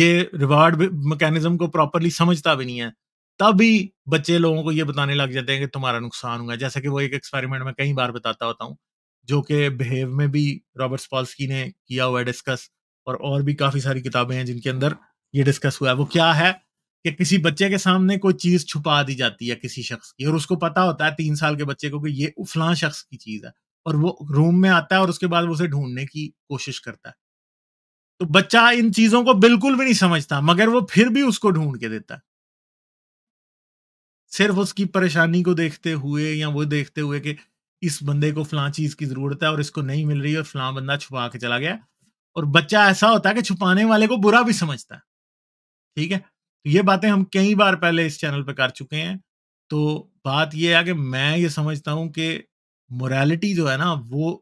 ये रिवार्ड मैकेनिज्म को प्रॉपरली समझता भी नहीं है तभी बच्चे लोगों को ये बताने लग जाते हैं कि तुम्हारा नुकसान होगा जैसा कि वो एक एक्सपेरिमेंट में कई बार बताता होता हूँ जो कि बिहेव में भी रॉबर्ट स्पॉल्सकी ने किया हुआ है डिस्कस और और भी काफ़ी सारी किताबें हैं जिनके अंदर ये डिस्कस हुआ है वो क्या है कि किसी बच्चे के सामने कोई चीज़ छुपा दी जाती है किसी शख्स की और उसको पता होता है तीन साल के बच्चे को कि ये उफला शख्स की चीज़ है और वो रूम में आता है और उसके बाद वो उसे ढूंढने की कोशिश करता है तो बच्चा इन चीज़ों को बिल्कुल भी नहीं समझता मगर वो फिर भी उसको ढूंढ के देता है सिर्फ उसकी परेशानी को देखते हुए या वो देखते हुए कि इस बंदे को फलां चीज की जरूरत है और इसको नहीं मिल रही और फलां बंदा छुपा के चला गया और बच्चा ऐसा होता है कि छुपाने वाले को बुरा भी समझता है ठीक है तो ये बातें हम कई बार पहले इस चैनल पर कर चुके हैं तो बात यह है कि मैं ये समझता हूँ कि मोरालिटी जो है ना वो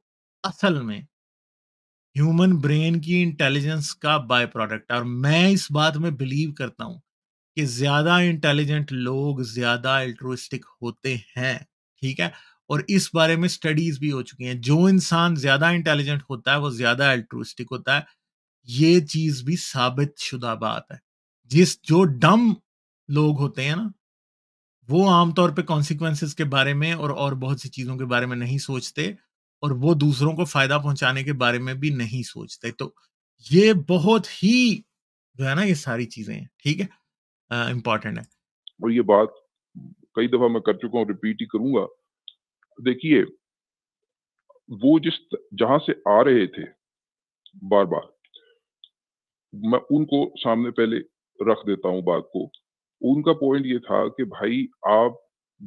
असल में ह्यूमन ब्रेन की इंटेलिजेंस का बाय प्रोडक्ट है और मैं इस बात में बिलीव करता हूँ कि ज्यादा इंटेलिजेंट लोग ज्यादा अल्ट्रोस्टिक होते हैं ठीक है और इस बारे में स्टडीज भी हो चुकी हैं जो इंसान ज्यादा इंटेलिजेंट होता है वो ज्यादा अल्ट्रोस्टिक होता है ये चीज भी साबित शुदा बात है जिस जो डम लोग होते हैं ना वो आमतौर पे कॉन्सिक्वेंसेस के बारे में और और बहुत सी चीज़ों के बारे में नहीं सोचते और वो दूसरों को फायदा पहुंचाने के बारे में भी नहीं सोचते तो ये बहुत ही जो है ना ये सारी चीज़ें हैं ठीक है इम्पोर्टेंट है और ये बात कई दफा मैं कर चुका हूँ रिपीट ही करूंगा देखिए वो जिस जहां से आ रहे थे बार बार मैं उनको सामने पहले रख देता हूं बात को उनका पॉइंट ये था कि भाई आप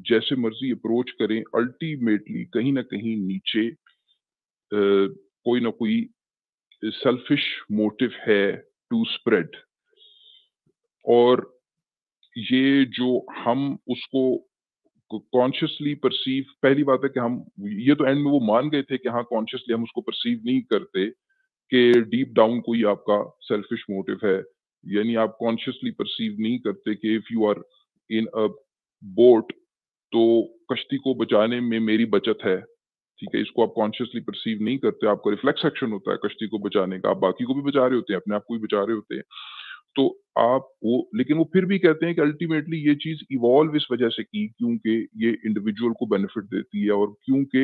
जैसे मर्जी अप्रोच करें अल्टीमेटली कहीं ना कहीं नीचे आ, कोई ना कोई सेल्फिश मोटिव है टू स्प्रेड और ये जो हम उसको कॉन्शियसली परसीव पहली बात है कि हम ये तो एंड में वो मान गए थे कि हाँ कॉन्शियसली हम उसको परसीव नहीं करते कि डीप डाउन कोई आपका सेल्फिश मोटिव है यानी आप कॉन्शियसली परसीव नहीं करते कि if you are in a boat तो कश्ती को बचाने में मेरी बचत है ठीक है इसको आप कॉन्शियसली परसीव नहीं करते आपका रिफ्लेक्स एक्शन होता है कश्ती को बचाने का आप बाकी को भी बचा रहे होते हैं अपने आप को भी बचा रहे होते हैं तो आप वो लेकिन वो फिर भी कहते हैं कि अल्टीमेटली ये चीज इवॉल्व इस वजह से की क्योंकि ये इंडिविजुअल को बेनिफिट देती है और क्योंकि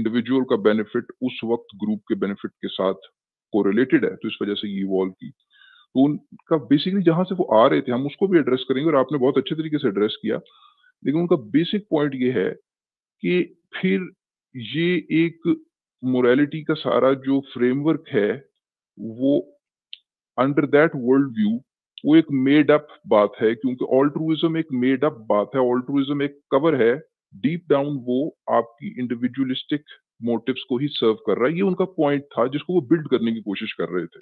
इंडिविजुअल का बेनिफिट उस वक्त ग्रुप के बेनिफिट के साथ कोरिलेटेड है तो इस वजह से ये इवॉल्व की तो उनका बेसिकली जहां से वो आ रहे थे हम उसको भी एड्रेस करेंगे और आपने बहुत अच्छे तरीके से एड्रेस किया लेकिन उनका बेसिक पॉइंट ये है कि फिर ये एक मोरालिटी का सारा जो फ्रेमवर्क है वो अंडर दैट वर्ल्ड व्यू वो एक मेड अप बात है क्योंकि ऑल्ट्रूइज्म एक मेड अप बात है ऑल्ट्रूइज्म एक कवर है डीप डाउन वो आपकी इंडिविजुअलिस्टिक मोटिव्स को ही सर्व कर रहा है ये उनका पॉइंट था जिसको वो बिल्ड करने की कोशिश कर रहे थे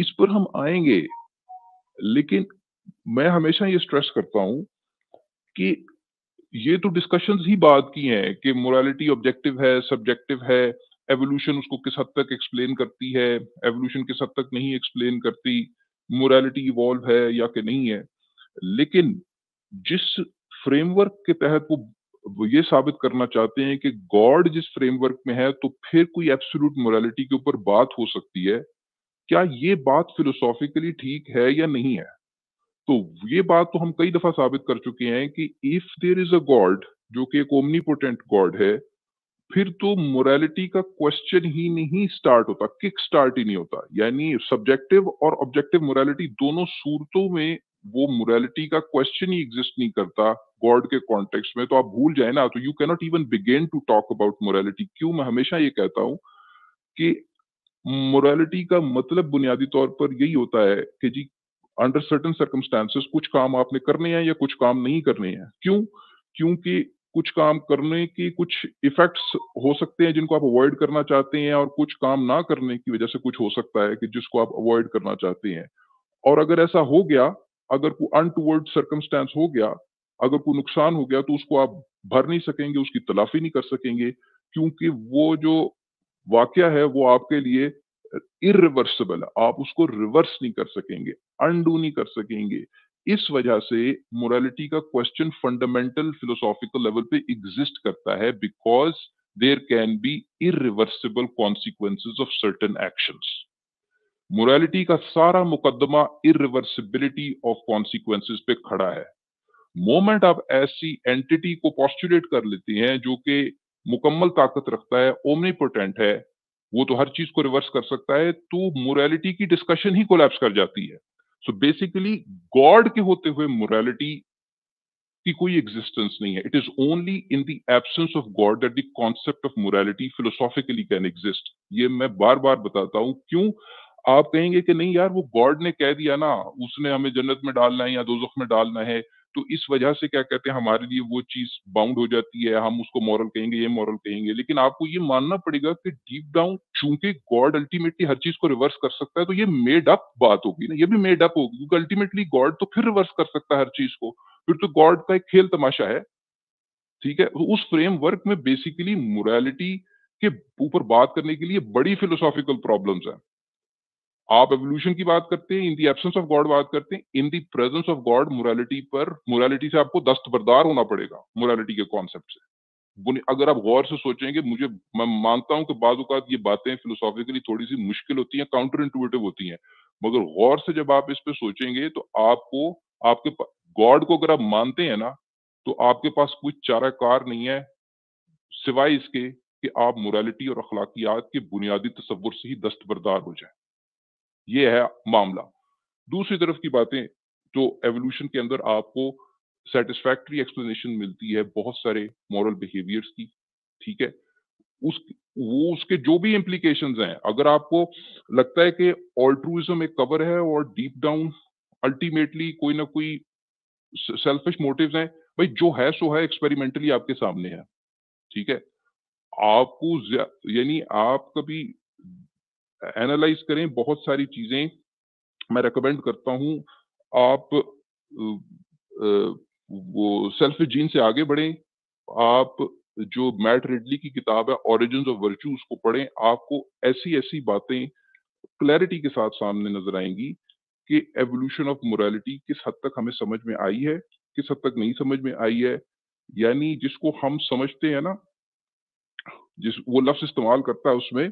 इस पर हम आएंगे लेकिन मैं हमेशा ये स्ट्रेस करता हूं कि ये तो डिस्कशंस ही बात की हैं कि मोरालिटी ऑब्जेक्टिव है सब्जेक्टिव है एवोल्यूशन उसको किस हद तक एक्सप्लेन करती है एवोल्यूशन किस हद तक नहीं एक्सप्लेन करती मोरालिटी इवॉल्व है या कि नहीं है लेकिन जिस फ्रेमवर्क के तहत वो ये साबित करना चाहते हैं कि गॉड जिस फ्रेमवर्क में है तो फिर कोई एब्सोल्यूट मोरालिटी के ऊपर बात हो सकती है क्या ये बात फिलोसॉफिकली ठीक है या नहीं है तो ये बात तो हम कई दफा साबित कर चुके हैं कि if there is a god जो कि एक ओमनीपोटेंट गॉड है फिर तो मोरालिटी का क्वेश्चन ही नहीं स्टार्ट होता किक स्टार्ट ही नहीं होता यानी सब्जेक्टिव और ऑब्जेक्टिव मोरालिटी दोनों सूरतों में वो मोरालिटी का क्वेश्चन ही एग्जिस्ट नहीं करता गॉड के कॉन्टेक्स्ट में तो आप भूल जाए ना तो you cannot even begin to talk about morality क्यों मैं हमेशा ये कहता हूं कि मोरालिटी का मतलब बुनियादी तौर पर यही होता है कि जी अंडर सर्टन सर्कमस्टांसिस कुछ काम आपने करने हैं या कुछ काम नहीं करने हैं क्यों क्योंकि कुछ काम करने की कुछ इफेक्ट्स हो सकते हैं जिनको आप अवॉइड करना चाहते हैं और कुछ काम ना करने की वजह से कुछ हो सकता है कि जिसको आप अवॉइड करना चाहते हैं और अगर ऐसा हो गया अगर कोई अनटूवर्ड सर्कमस्टेंस हो गया अगर कोई नुकसान हो गया तो उसको आप भर नहीं सकेंगे उसकी तलाफी नहीं कर सकेंगे क्योंकि वो जो वाक्य है वो आपके लिए इरिवर्सिबल है आप उसको रिवर्स नहीं कर सकेंगे अनडू नहीं कर सकेंगे इस वजह से मोरालिटी का क्वेश्चन फंडामेंटल फिलोसॉफिकल लेवल पे एग्जिस्ट करता है because there can be irreversible consequences of certain action morality का सारा मुकदमा इिवर्सिबिलिटी ऑफ कॉन्सिक्वेंसेज पे खड़ा है मोमेंट आप ऐसी एंटिटी को पॉस्टुलेट कर लेते हैं जो कि मुकम्मल ताकत रखता है ओमनीपोटेंट है वो तो हर चीज को रिवर्स कर सकता है तो मोरालिटी की डिस्कशन ही कोलैप्स कर जाती है सो बेसिकली गॉड के होते हुए मोरालिटी की कोई एग्जिस्टेंस नहीं है it is only in the absence of God that the concept of morality philosophically can exist ये मैं बार बार बताता हूं क्यों आप कहेंगे कि नहीं यार वो गॉड ने कह दिया ना उसने हमें जन्नत में डालना है या दोजख में डालना है तो इस वजह से क्या कहते हैं हमारे लिए वो चीज बाउंड हो जाती है हम उसको मॉरल कहेंगे ये मॉरल कहेंगे लेकिन आपको ये मानना पड़ेगा कि डीप डाउन चूंकि गॉड अल्टीमेटली हर चीज को रिवर्स कर सकता है तो ये मेड अप बात होगी ना ये भी मेड अप होगी क्योंकि अल्टीमेटली गॉड तो फिर रिवर्स कर सकता है हर चीज को फिर तो गॉड का एक खेल तमाशा है ठीक है तो उस फ्रेमवर्क में बेसिकली मोरालिटी के ऊपर बात करने के लिए बड़ी फिलोसॉफिकल प्रॉब्लम्स है आप एवोल्यूशन की बात करते हैं in the absence of God बात करते हैं in the presence of God morality पर मोरालिटी से आपको दस्तबरदार होना पड़ेगा मोरालिटी के कॉन्सेप्ट से अगर आप गौर से सोचेंगे मुझे मैं मानता हूं कि बाद ये बातें फिलोसॉफिकली थोड़ी सी मुश्किल होती हैं काउंटर इंटूटिव होती हैं मगर गौर से जब आप इस पर सोचेंगे तो आपको आपके गॉड को अगर आप मानते हैं ना तो आपके पास कोई चाराकार नहीं है सिवाय इसके कि आप मोरालिटी और अखलाकियात के बुनियादी तस्वुर से ही दस्तबरदार हो जाए ये है मामला दूसरी तरफ की बातें जो तो एवोल्यूशन के अंदर आपको सेटिस्फैक्ट्री एक्सप्लेनेशन मिलती है बहुत सारे मॉरल बिहेवियर्स की ठीक है उस वो उसके जो भी इम्प्लीकेशन हैं अगर आपको लगता है कि ऑल्ट्रूजम एक कवर है और डीप डाउन अल्टीमेटली कोई ना कोई सेल्फिश मोटिव हैं भाई जो है सो है एक्सपेरिमेंटली आपके सामने है ठीक है आपको यानी आप कभी एनालाइज करें बहुत सारी चीजें मैं रेकमेंड करता हूं आप वो सेल्फ जीन से आगे बढ़ें आप जो मैट रिडली की किताब है ऑरिजिन ऑफ वर्चू उसको पढ़ें आपको ऐसी ऐसी बातें क्लैरिटी के साथ सामने नजर आएंगी कि एवोल्यूशन ऑफ मोरालिटी किस हद तक हमें समझ में आई है किस हद तक नहीं समझ में आई है यानी जिसको हम समझते हैं ना जिस वो लफ्ज इस्तेमाल करता है उसमें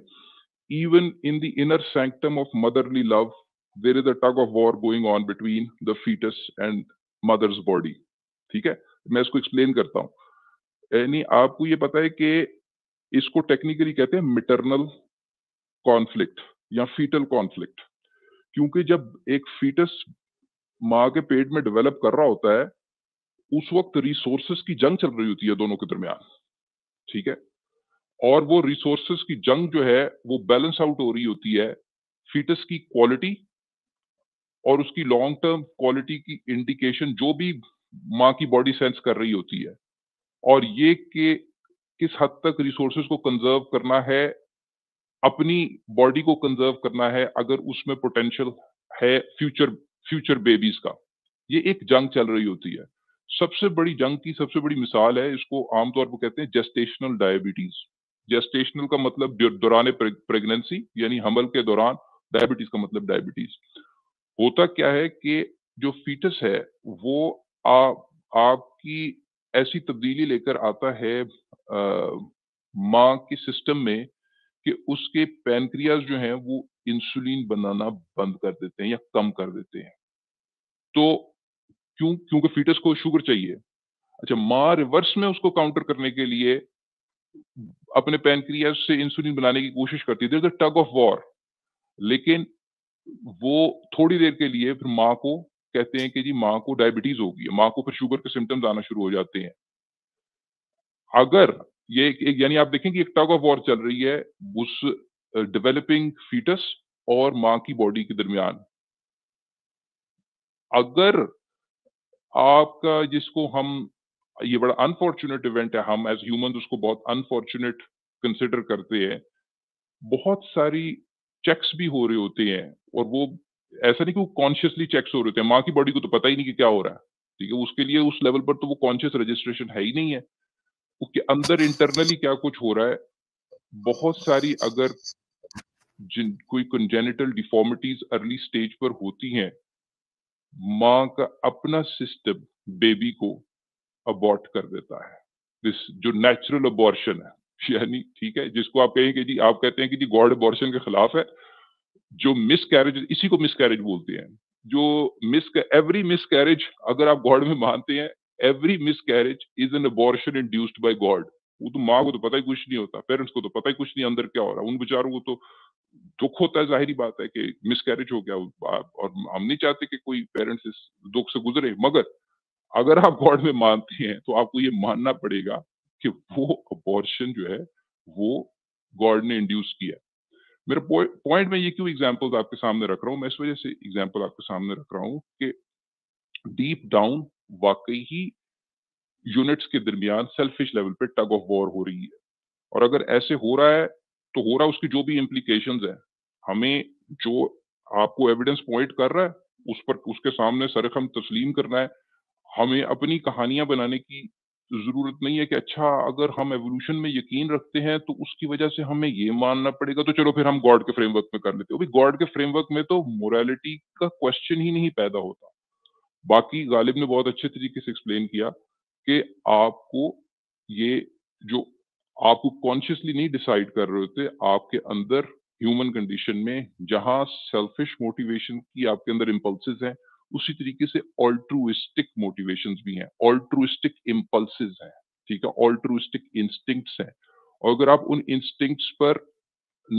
even in the inner sanctum of motherly love, there is a tug of war going on between the fetus and mother's body. ठीक है मैं इसको एक्सप्लेन करता हूँ यानी आपको ये पता है कि इसको टेक्निकली कहते हैं मिटरनल कॉन्फ्लिक्ट या फीटल कॉन्फ्लिक्ट क्योंकि जब एक फीटस माँ के पेट में डेवलप कर रहा होता है उस वक्त रिसोर्सेस की जंग चल रही होती है दोनों के दरमियान ठीक है और वो रिसोर्सेज की जंग जो है वो बैलेंस आउट हो रही होती है फीटस की क्वालिटी और उसकी लॉन्ग टर्म क्वालिटी की इंडिकेशन जो भी माँ की बॉडी सेंस कर रही होती है और ये के किस हद तक रिसोर्सेज को कंजर्व करना है अपनी बॉडी को कंजर्व करना है अगर उसमें पोटेंशियल है फ्यूचर फ्यूचर बेबीज का ये एक जंग चल रही होती है सबसे बड़ी जंग की सबसे बड़ी मिसाल है इसको आमतौर पर कहते हैं जेस्टेशनल डायबिटीज जेस्टेशनल का मतलब दौरान प्रेगनेंसी यानी हमल के दौरान डायबिटीज का मतलब डायबिटीज होता क्या है कि जो फीटस है वो आ, आपकी ऐसी तब्दीली लेकर आता है माँ के सिस्टम में कि उसके पैनक्रियाज जो हैं वो इंसुलिन बनाना बंद कर देते हैं या कम कर देते हैं तो क्यों क्योंकि फीटस को शुगर चाहिए अच्छा माँ रिवर्स में उसको काउंटर करने के लिए अपने पेनक्रियाज से इंसुलिन बनाने की कोशिश करती है टग ऑफ वॉर लेकिन वो थोड़ी देर के लिए फिर माँ को कहते हैं कि जी माँ को डायबिटीज होगी माँ को फिर शुगर के सिम्टम्स आना शुरू हो जाते हैं अगर ये एक यानी आप देखें कि एक टग ऑफ वॉर चल रही है उस डेवलपिंग फीटस और माँ की बॉडी के दरमियान अगर आपका जिसको हम ये बड़ा अनफॉर्चुनेट इवेंट है हम एज ह्यूमन उसको बहुत अनफॉर्चुनेट कंसिडर करते हैं बहुत सारी चेक्स भी हो रहे होते हैं और वो ऐसा नहीं कि वो कॉन्शियसली चेक्स हो रहे होते हैं माँ की बॉडी को तो पता ही नहीं कि क्या हो रहा है ठीक है उसके लिए उस लेवल पर तो वो कॉन्शियस रजिस्ट्रेशन है ही नहीं है उसके अंदर इंटरनली क्या कुछ हो रहा है बहुत सारी अगर जिन कोई कंजेनिटल डिफॉर्मिटीज अर्ली स्टेज पर होती हैं माँ का अपना सिस्टम बेबी को अबॉर्ट कर देता है दिस जो नेचुरल अबॉर्शन है यानी ठीक है जिसको आप कहें कि जी आप कहते हैं कि जी गॉड अबॉर्शन के खिलाफ है जो मिस कैरेज इसी को मिस कैरेज बोलते हैं जो मिस एवरी मिस कैरेज अगर आप गॉड में मानते हैं every miscarriage is an abortion induced by God वो तो माँ को तो पता ही कुछ नहीं होता पेरेंट्स को तो पता ही कुछ नहीं अंदर क्या हो रहा है उन बेचारों को तो दुख होता है जाहिर बात है कि मिस कैरेज हो गया और हम नहीं चाहते कि कोई पेरेंट्स इस दुख से गुजरे मगर अगर आप गॉड में मानते हैं तो आपको ये मानना पड़ेगा कि वो अबॉर्शन जो है वो गॉड ने इंड्यूस किया मेरा पॉइंट में ये क्यों एग्जाम्पल आपके सामने रख रहा हूं मैं इस वजह से एग्जाम्पल आपके सामने रख रहा हूं कि डीप डाउन वाकई ही यूनिट्स के दरमियान सेल्फिश लेवल पे टग ऑफ वॉर हो रही है और अगर ऐसे हो रहा है तो हो रहा है उसकी जो भी इम्प्लीकेशन है हमें जो आपको एविडेंस पॉइंट कर रहा है उस पर उसके सामने सरखम तस्लीम करना है हमें अपनी कहानियां बनाने की ज़रूरत नहीं है कि अच्छा अगर हम एवोल्यूशन में यकीन रखते हैं तो उसकी वजह से हमें ये मानना पड़ेगा तो चलो फिर हम गॉड के फ्रेमवर्क में कर लेते हैं गॉड के फ्रेमवर्क में तो मोरालिटी का क्वेश्चन ही नहीं पैदा होता बाकी गालिब ने बहुत अच्छे तरीके से एक्सप्लेन किया कि आपको ये जो आपको कॉन्शियसली नहीं डिसाइड कर रहे होते आपके अंदर ह्यूमन कंडीशन में जहां सेल्फिश मोटिवेशन की आपके अंदर इम्पल्सिस हैं उसी तरीके से ऑल्ट्रुइस्टिक मोटिवेशन भी हैं ऑल्ट्रुइस्टिक इम्पल्सिस हैं ठीक है ऑल्ट्रुइस्टिक इंस्टिंक्ट्स हैं और अगर आप उन इंस्टिंक्ट्स पर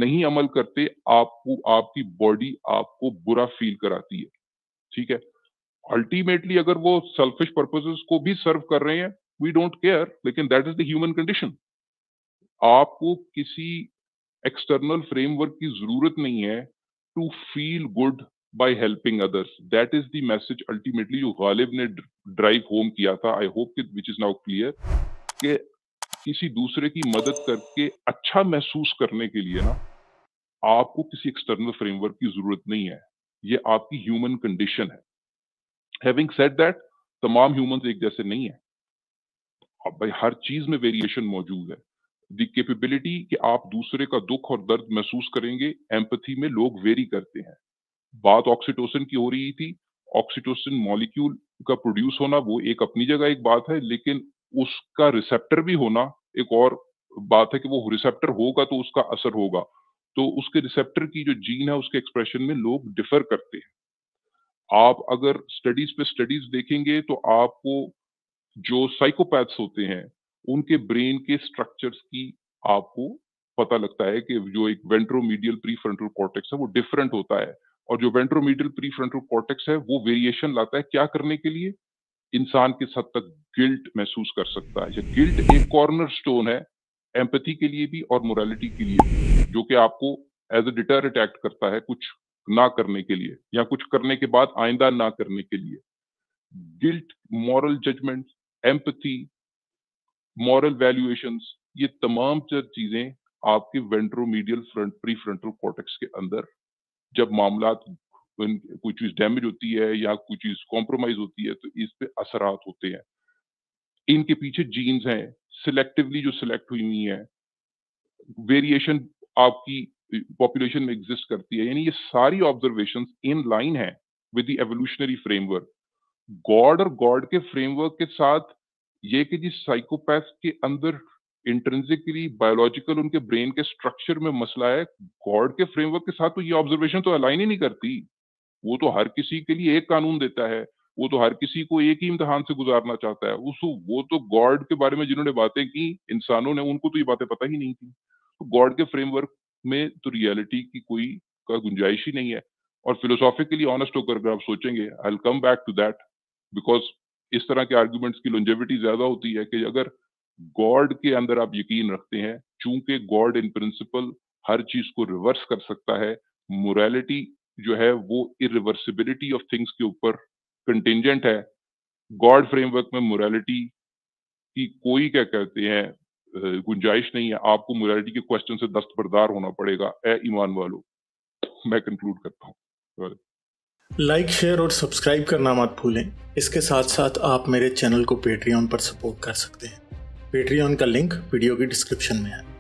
नहीं अमल करते आपको आपकी बॉडी आपको बुरा फील कराती है ठीक है अल्टीमेटली अगर वो सेल्फिश पर्पसेस को भी सर्व कर रहे हैं वी डोंट केयर लेकिन that is the human condition आपको किसी एक्सटर्नल फ्रेमवर्क की जरूरत नहीं है to feel good by helping others that is the message ultimately जो गालिब ने drive home किया था I hope which is is clear कि किसी दूसरे की मदद करके अच्छा महसूस करने के लिए ना आपको किसी एक्सटर्नल फ्रेमवर्क की जरूरत नहीं है ये आपकी ह्यूमन कंडीशन है हैविंग सेड दैट तमाम ह्यूमन एक जैसे नहीं है भाई हर चीज में वेरिएशन मौजूद है दी केपेबिलिटी कि आप दूसरे का दुख और दर्द महसूस करेंगे एम्पथी में लोग वेरी करते हैं बात ऑक्सीटोसिन की हो रही थी ऑक्सीटोसिन मॉलिक्यूल का प्रोड्यूस होना वो एक अपनी जगह एक बात है लेकिन उसका रिसेप्टर भी होना एक और बात है कि वो रिसेप्टर होगा तो उसका असर होगा तो उसके रिसेप्टर की जो जीन है उसके एक्सप्रेशन में लोग डिफर करते हैं आप अगर स्टडीज पे स्टडीज देखेंगे तो आपको जो साइकोपैथ्स होते हैं उनके ब्रेन के स्ट्रक्चर्स की आपको पता लगता है कि जो एक वेंट्रोमीडियल प्री फ्रंटल कॉर्टेक्स है वो डिफरेंट होता है और जो वेंट्रोमीडल प्री फ्रंटल कॉर्टेक्स है वो वेरिएशन लाता है क्या करने के लिए इंसान किस हद तक गिल्ट महसूस कर सकता है गिल्ट एक कॉर्नर स्टोन है एम्पथी के लिए भी और मोरालिटी के लिए जो कि आपको एज अ डिटर अटैक्ट करता है कुछ ना करने के लिए या कुछ करने के बाद आइंदा ना करने के लिए guilt moral judgement empathy moral valuation ये तमाम चीजें आपके ventromedial front prefrontal cortex के अंदर जब मामला कोई चीज डैमेज होती है या कोई चीज कॉम्प्रोमाइज होती है तो इस पे असरात होते हैं इनके पीछे जीन्स हैं सिलेक्टिवली जो सिलेक्ट हुई हुई है वेरिएशन आपकी पॉपुलेशन में एग्जिस्ट करती है यानी ये सारी ऑब्जर्वेशन इन लाइन है with the evolutionary framework God और गॉड के फ्रेमवर्क के साथ ये कि जी साइकोपैथ के अंदर इंट्रेंसिकली बायोलॉजिकल उनके ब्रेन के स्ट्रक्चर में मसला है गॉड के फ्रेमवर्क के साथ तो ये ऑब्जर्वेशन तो अलाइन ही नहीं करती वो तो हर किसी के लिए एक कानून देता है वो तो हर किसी को एक ही इम्तहान से गुजारना चाहता है उस वो तो गॉड के बारे में जिन्होंने बातें की इंसानों ने उनको तो ये बातें पता ही नहीं थी तो गॉड के फ्रेमवर्क में तो रियलिटी की कोई का गुंजाइश ही नहीं है और फिलोसॉफिकली ऑनेस्ट होकर अगर आप सोचेंगे I come back to that because इस तरह के आर्ग्यूमेंट्स की लॉन्जेविटी ज्यादा होती है कि अगर गॉड के अंदर आप यकीन रखते हैं चूंकि गॉड इन प्रिंसिपल हर चीज को रिवर्स कर सकता है मोरालिटी जो है वो इिवर्सिबिलिटी ऑफ थिंग्स के ऊपर कंटिजेंट है गॉड फ्रेमवर्क में मोरालिटी की कोई क्या कहते हैं गुंजाइश नहीं है आपको मोरालिटी के क्वेश्चन से दस्तबरदार होना पड़ेगा ए ईमान वालों मैं कंक्लूड करता हूँ लाइक शेयर और सब्सक्राइब करना मत भूलें इसके साथ साथ आप मेरे चैनल को पेट्रियन पर सपोर्ट कर सकते हैं पेट्रियन का लिंक वीडियो की डिस्क्रिप्शन में है